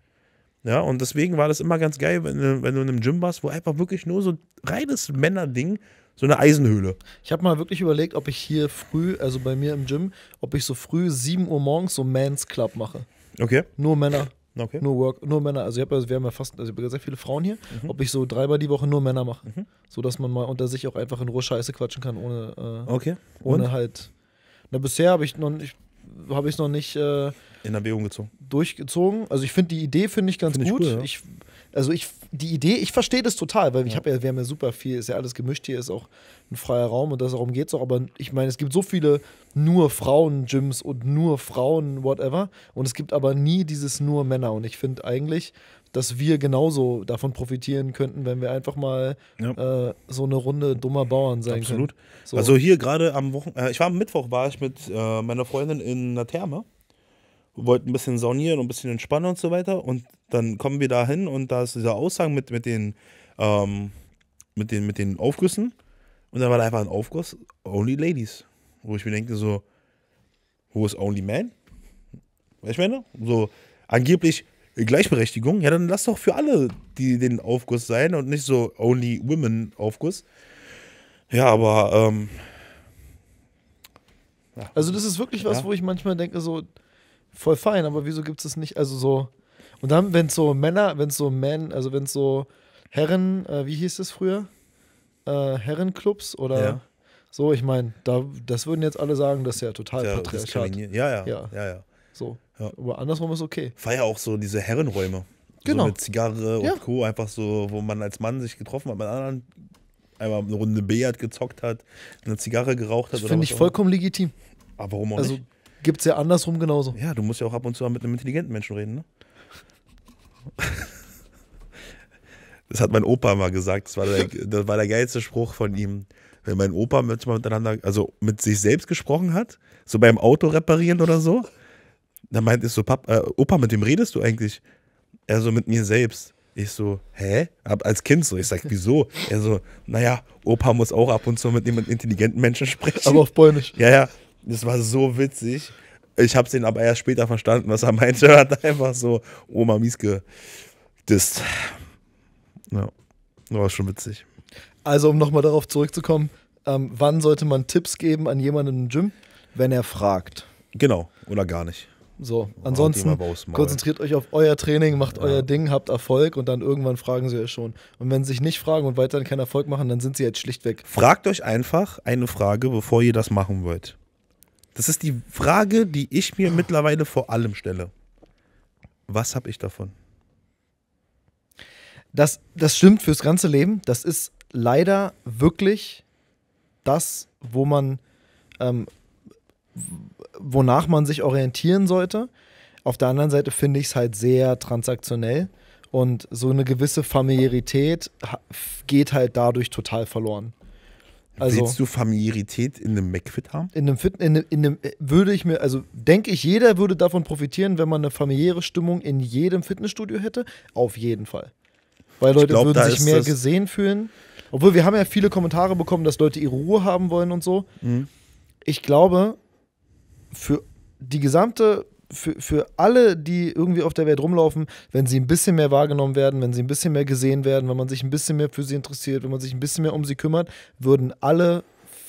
Ja, und deswegen war das immer ganz geil, wenn, wenn du in einem Gym warst, wo einfach wirklich nur so reines Männerding so eine Eisenhöhle. Ich habe mal wirklich überlegt, ob ich hier früh, also bei mir im Gym, ob ich so früh 7 Uhr morgens so Mans Club mache. Okay. Nur Männer. Okay. Nur Work, nur Männer. Also, hab, also wir haben ja fast, also ich habe sehr viele Frauen hier, mhm. ob ich so dreimal die Woche nur Männer mache. Mhm. So dass man mal unter sich auch einfach in Ruhe Scheiße quatschen kann, ohne, äh, okay. ohne halt. Na, bisher habe ich noch nicht, habe ich noch nicht äh, in Erwägung gezogen. Durchgezogen. Also ich finde die Idee finde ich ganz find gut. Ich, cool, ja. ich also ich, die Idee, ich verstehe das total, weil ich habe ja, wir haben ja super viel, ist ja alles gemischt, hier ist auch ein freier Raum und darum geht es auch, aber ich meine, es gibt so viele nur Frauen-Gyms und nur Frauen-whatever und es gibt aber nie dieses nur Männer und ich finde eigentlich, dass wir genauso davon profitieren könnten, wenn wir einfach mal ja. äh, so eine Runde dummer Bauern sein Absolut. können. Absolut. So. Also hier gerade am Wochenende, äh, ich war am Mittwoch, war ich mit äh, meiner Freundin in einer Therme wollten ein bisschen saunieren und ein bisschen entspannen und so weiter. Und dann kommen wir da hin und da ist dieser Aushang mit, mit, den, ähm, mit, den, mit den Aufgüssen. Und dann war da einfach ein Aufguss, Only Ladies. Wo ich mir denke, so, wo ist Only Man? Weißt du, meine? So, angeblich Gleichberechtigung. Ja, dann lass doch für alle die, den Aufguss sein und nicht so Only Women Aufguss. Ja, aber. Ähm, ja. Also, das ist wirklich was, ja. wo ich manchmal denke, so voll fein, aber wieso gibt es das nicht? Also so. Und dann, wenn es so Männer, wenn es so Men, also wenn es so Herren, äh, wie hieß es früher? Äh, Herrenclubs oder ja. so, ich meine, da, das würden jetzt alle sagen, das ist ja total ja, patriarchat. Ja, ja, ja, ja, ja. So. Ja. Aber andersrum ist okay. War ja auch so diese Herrenräume. Genau. So mit Zigarre und ja. Co. Einfach so, wo man als Mann sich getroffen hat mit anderen, einmal eine Runde Billard gezockt hat, eine Zigarre geraucht hat. Das Finde ich vollkommen legitim. Aber warum auch also, nicht? Gibt es ja andersrum genauso. Ja, du musst ja auch ab und zu mal mit einem intelligenten Menschen reden, ne? Das hat mein Opa mal gesagt. Das war der, das war der geilste Spruch von ihm. Wenn mein Opa manchmal miteinander, also mit sich selbst gesprochen hat, so beim Auto reparieren oder so, dann meint es so, Pap äh, Opa, mit wem redest du eigentlich? Er so, mit mir selbst. Ich so, hä? Ab, als Kind so. Ich sag, wieso? Er so, naja, Opa muss auch ab und zu mit einem intelligenten Menschen sprechen. Aber auf Polnisch. Ja, ja. Das war so witzig. Ich habe es den aber erst später verstanden, was er meinte. Er hat einfach so Oma mies gedisst. Ja, das war schon witzig. Also, um nochmal darauf zurückzukommen, ähm, wann sollte man Tipps geben an jemanden im Gym, wenn er fragt? Genau, oder gar nicht. So, ansonsten konzentriert euch auf euer Training, macht ja. euer Ding, habt Erfolg und dann irgendwann fragen sie ja schon. Und wenn sie sich nicht fragen und weiterhin keinen Erfolg machen, dann sind sie jetzt schlichtweg. Fragt euch einfach eine Frage, bevor ihr das machen wollt. Das ist die Frage, die ich mir mittlerweile vor allem stelle. Was habe ich davon? Das, das stimmt fürs ganze Leben. Das ist leider wirklich das, wo man, ähm, wonach man sich orientieren sollte. Auf der anderen Seite finde ich es halt sehr transaktionell und so eine gewisse Familiarität geht halt dadurch total verloren. Also, Willst du Familiarität in einem McFit haben? In einem Fit, in einem, in einem, äh, würde ich mir, also denke ich, jeder würde davon profitieren, wenn man eine familiäre Stimmung in jedem Fitnessstudio hätte. Auf jeden Fall. Weil Leute glaub, würden sich mehr gesehen fühlen. Obwohl, wir haben ja viele Kommentare bekommen, dass Leute ihre Ruhe haben wollen und so. Mhm. Ich glaube, für die gesamte für, für alle, die irgendwie auf der Welt rumlaufen, wenn sie ein bisschen mehr wahrgenommen werden, wenn sie ein bisschen mehr gesehen werden, wenn man sich ein bisschen mehr für sie interessiert, wenn man sich ein bisschen mehr um sie kümmert, würden alle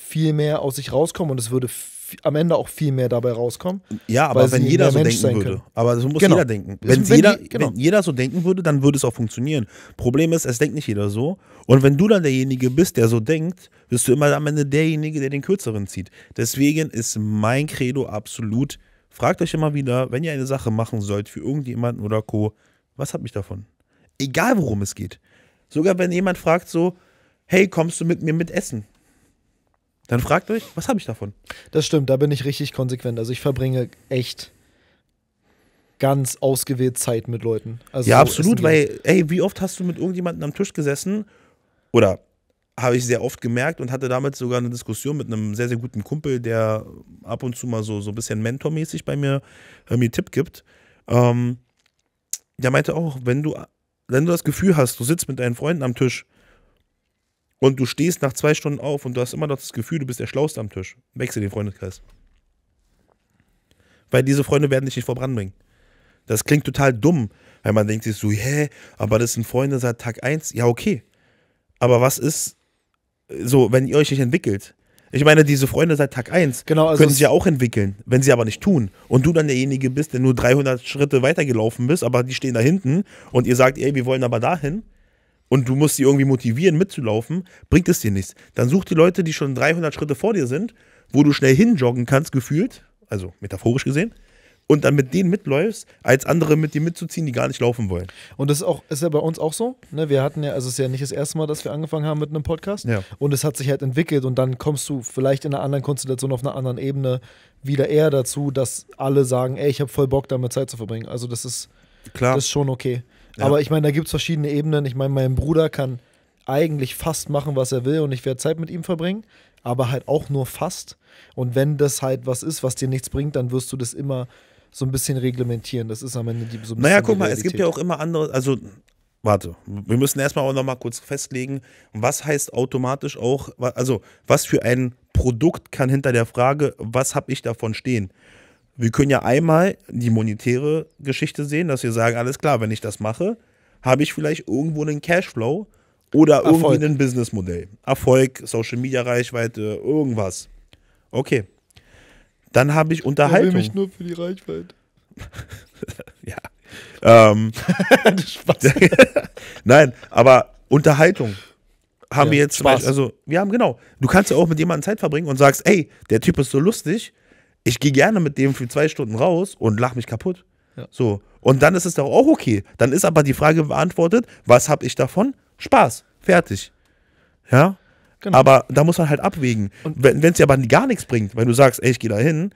viel mehr aus sich rauskommen und es würde am Ende auch viel mehr dabei rauskommen. Ja, aber wenn jeder so Mensch denken würde. Können. Aber so muss genau. jeder denken. Wenn, wenn jeder, die, genau. wenn jeder so denken würde, dann würde es auch funktionieren. Problem ist, es denkt nicht jeder so. Und wenn du dann derjenige bist, der so denkt, bist du immer am Ende derjenige, der den Kürzeren zieht. Deswegen ist mein Credo absolut Fragt euch immer wieder, wenn ihr eine Sache machen sollt für irgendjemanden oder Co., was hab ich davon? Egal worum es geht. Sogar wenn jemand fragt so, hey, kommst du mit mir mit essen? Dann fragt euch, was hab ich davon? Das stimmt, da bin ich richtig konsequent. Also ich verbringe echt ganz ausgewählt Zeit mit Leuten. Also ja, absolut, weil, ey, wie oft hast du mit irgendjemandem am Tisch gesessen oder habe ich sehr oft gemerkt und hatte damit sogar eine Diskussion mit einem sehr, sehr guten Kumpel, der ab und zu mal so, so ein bisschen mentormäßig bei mir äh, mir Tipp gibt. Ähm, der meinte auch, wenn du, wenn du das Gefühl hast, du sitzt mit deinen Freunden am Tisch und du stehst nach zwei Stunden auf und du hast immer noch das Gefühl, du bist der Schlauste am Tisch, wechsel den Freundeskreis. Weil diese Freunde werden dich nicht voranbringen. Das klingt total dumm, weil man denkt sich so, hä, aber das sind Freunde seit Tag 1. Ja, okay. Aber was ist, so, wenn ihr euch nicht entwickelt. Ich meine, diese Freunde seit Tag 1 genau, also können sich ja auch entwickeln, wenn sie aber nicht tun. Und du dann derjenige bist, der nur 300 Schritte weitergelaufen bist, aber die stehen da hinten und ihr sagt, ey, wir wollen aber dahin und du musst sie irgendwie motivieren mitzulaufen, bringt es dir nichts. Dann such die Leute, die schon 300 Schritte vor dir sind, wo du schnell hinjoggen kannst, gefühlt, also metaphorisch gesehen, und dann mit denen mitläufst, als andere mit dir mitzuziehen, die gar nicht laufen wollen. Und das ist, auch, ist ja bei uns auch so. Ne? Wir hatten ja, also es ist ja nicht das erste Mal, dass wir angefangen haben mit einem Podcast. Ja. Und es hat sich halt entwickelt und dann kommst du vielleicht in einer anderen Konstellation auf einer anderen Ebene wieder eher dazu, dass alle sagen, ey, ich habe voll Bock, damit Zeit zu verbringen. Also das ist, Klar. Das ist schon okay. Ja. Aber ich meine, da gibt es verschiedene Ebenen. Ich meine, mein Bruder kann eigentlich fast machen, was er will und ich werde Zeit mit ihm verbringen, aber halt auch nur fast. Und wenn das halt was ist, was dir nichts bringt, dann wirst du das immer so ein bisschen reglementieren. Das ist am Ende die so ein Naja, guck mal, es gibt ja auch immer andere, also warte, wir müssen erstmal auch nochmal kurz festlegen, was heißt automatisch auch, also was für ein Produkt kann hinter der Frage, was habe ich davon stehen? Wir können ja einmal die monetäre Geschichte sehen, dass wir sagen, alles klar, wenn ich das mache, habe ich vielleicht irgendwo einen Cashflow oder Erfolg. irgendwie ein Businessmodell. Erfolg, Social Media Reichweite, irgendwas. Okay, dann habe ich Unterhaltung. Ich will mich nur für die Reichweite. ja. Ähm, Nein, aber Unterhaltung haben ja, wir jetzt Spaß. Beispiel, also wir haben genau. Du kannst ja auch mit jemandem Zeit verbringen und sagst, ey, der Typ ist so lustig, ich gehe gerne mit dem für zwei Stunden raus und lach mich kaputt. Ja. So. Und dann ist es doch auch okay. Dann ist aber die Frage beantwortet, was habe ich davon? Spaß. Fertig. Ja? Genau. Aber da muss man halt abwägen. Und wenn es dir aber gar nichts bringt, wenn du sagst, ey, ich gehe da hin,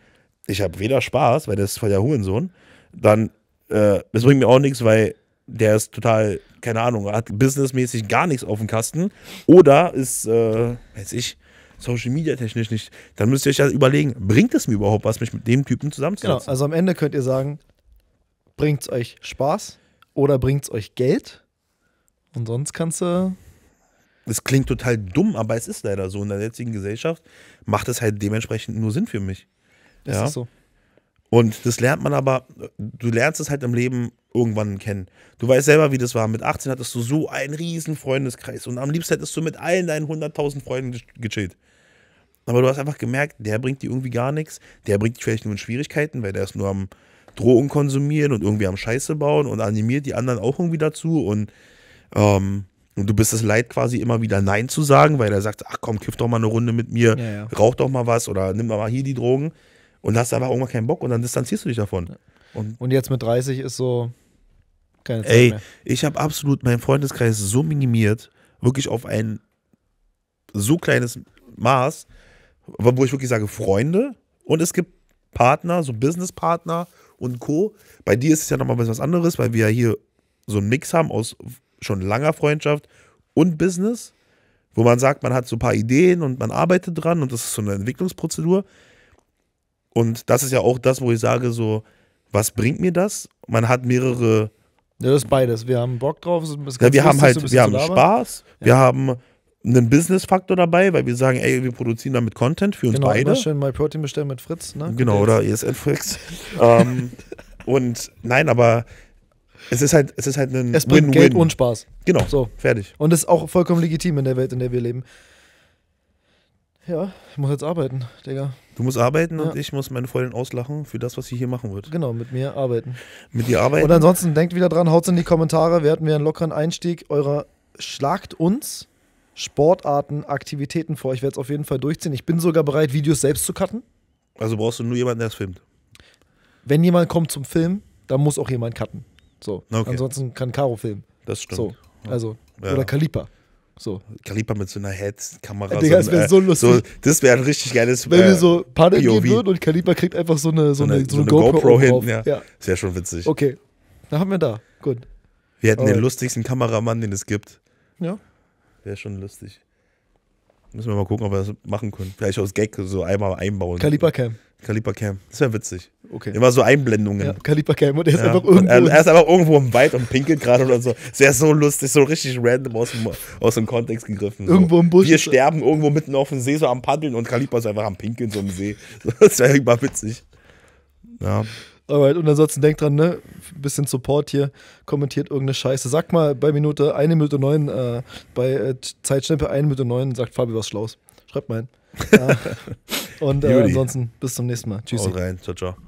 ich habe weder Spaß, weil das ist voll der Hurensohn, dann, äh, das bringt mir auch nichts, weil der ist total, keine Ahnung, hat businessmäßig gar nichts auf dem Kasten oder ist, äh, weiß ich, Social Media technisch nicht. Dann müsst ihr euch ja überlegen, bringt es mir überhaupt was, mich mit dem Typen genau, zusammenzusetzen? Genau, also am Ende könnt ihr sagen, bringt es euch Spaß oder bringt es euch Geld? Und sonst kannst du das klingt total dumm, aber es ist leider so. In der jetzigen Gesellschaft macht es halt dementsprechend nur Sinn für mich. Das ja? ist so. Und das lernt man aber, du lernst es halt im Leben irgendwann kennen. Du weißt selber, wie das war. Mit 18 hattest du so einen riesen Freundeskreis und am liebsten hättest du mit allen deinen 100.000 Freunden gechillt. Aber du hast einfach gemerkt, der bringt dir irgendwie gar nichts. Der bringt dich vielleicht nur in Schwierigkeiten, weil der ist nur am Drogen konsumieren und irgendwie am Scheiße bauen und animiert die anderen auch irgendwie dazu. Und ähm, und du bist es leid, quasi immer wieder Nein zu sagen, weil er sagt, ach komm, kiff doch mal eine Runde mit mir, ja, ja. rauch doch mal was oder nimm mal hier die Drogen. Und hast aber irgendwann keinen Bock und dann distanzierst du dich davon. Und, und jetzt mit 30 ist so keine Zeit Ey, mehr. ich habe absolut meinen Freundeskreis so minimiert, wirklich auf ein so kleines Maß, wo ich wirklich sage, Freunde und es gibt Partner, so Businesspartner und Co. Bei dir ist es ja nochmal was anderes, weil wir ja hier so einen Mix haben aus schon langer Freundschaft und Business, wo man sagt, man hat so ein paar Ideen und man arbeitet dran und das ist so eine Entwicklungsprozedur. Und das ist ja auch das, wo ich sage, so, was bringt mir das? Man hat mehrere. Ja, das ist beides. Wir haben Bock drauf. Es ist ganz Ja, wir lustig, haben halt, so wir haben Spaß, ja. wir haben einen Business-Faktor dabei, weil wir sagen, ey, wir produzieren damit Content für uns genau, beide. Genau, schön mal Protein bestellen mit Fritz, ne? Genau, oder ESL Fritz. ähm, und nein, aber es ist halt, es ist halt ein Es bringt Win Geld und Spaß. Genau. So. Fertig. Und das ist auch vollkommen legitim in der Welt, in der wir leben. Ja, ich muss jetzt arbeiten, Digga. Du musst arbeiten ja. und ich muss meine Freundin auslachen für das, was sie hier machen wird. Genau, mit mir arbeiten. Mit dir arbeiten. Und ansonsten denkt wieder dran, haut in die Kommentare, wir hatten wir einen lockeren Einstieg. Eurer schlagt uns Sportarten, Aktivitäten vor. Ich werde es auf jeden Fall durchziehen. Ich bin sogar bereit, Videos selbst zu cutten. Also brauchst du nur jemanden, der es filmt. Wenn jemand kommt zum Film, dann muss auch jemand cutten. So. Okay. Ansonsten kann Caro filmen. Das stimmt. So. Also, ja. oder Kalipa. So. Kalipa mit so einer Head-Kamera. Äh, Digga, das wäre äh, so lustig. So, das wäre ein richtig geiles Wenn äh, wir so Panik gehen würden und Kaliper kriegt einfach so eine, so, so eine, so, so eine, GoPro, GoPro hinten. Ja. ja. Ist ja schon witzig. Okay. Da haben wir da. Gut. Wir hätten Alright. den lustigsten Kameramann, den es gibt. Ja. Wäre schon lustig. Müssen wir mal gucken, ob wir das machen können. Vielleicht aus Gag so einmal einbauen. Kaliper Cam. Kaliber Cam. Das wäre witzig. Okay. Immer so Einblendungen. Ja, Kaliber Cam und er ist ja. einfach irgendwo. Er, ist einfach irgendwo im Wald und pinkelt gerade oder so. Das wäre so lustig, so richtig random aus dem, aus dem Kontext gegriffen. So. Irgendwo im Busch. Wir sterben irgendwo mitten auf dem See, so am Paddeln und Kaliber ist einfach am Pinkeln so im See. Das wäre immer witzig. Ja. Alright, und ansonsten denkt dran, ne? bisschen Support hier, kommentiert irgendeine Scheiße. Sagt mal bei Minute, 1 Minute 9, äh, bei äh, Zeitschnippe 1 Minute 9, sagt Fabi was Schlaues. Schreibt mal hin. Ja. Und äh, ansonsten bis zum nächsten Mal. Tschüss. Haut rein. Ciao, ciao.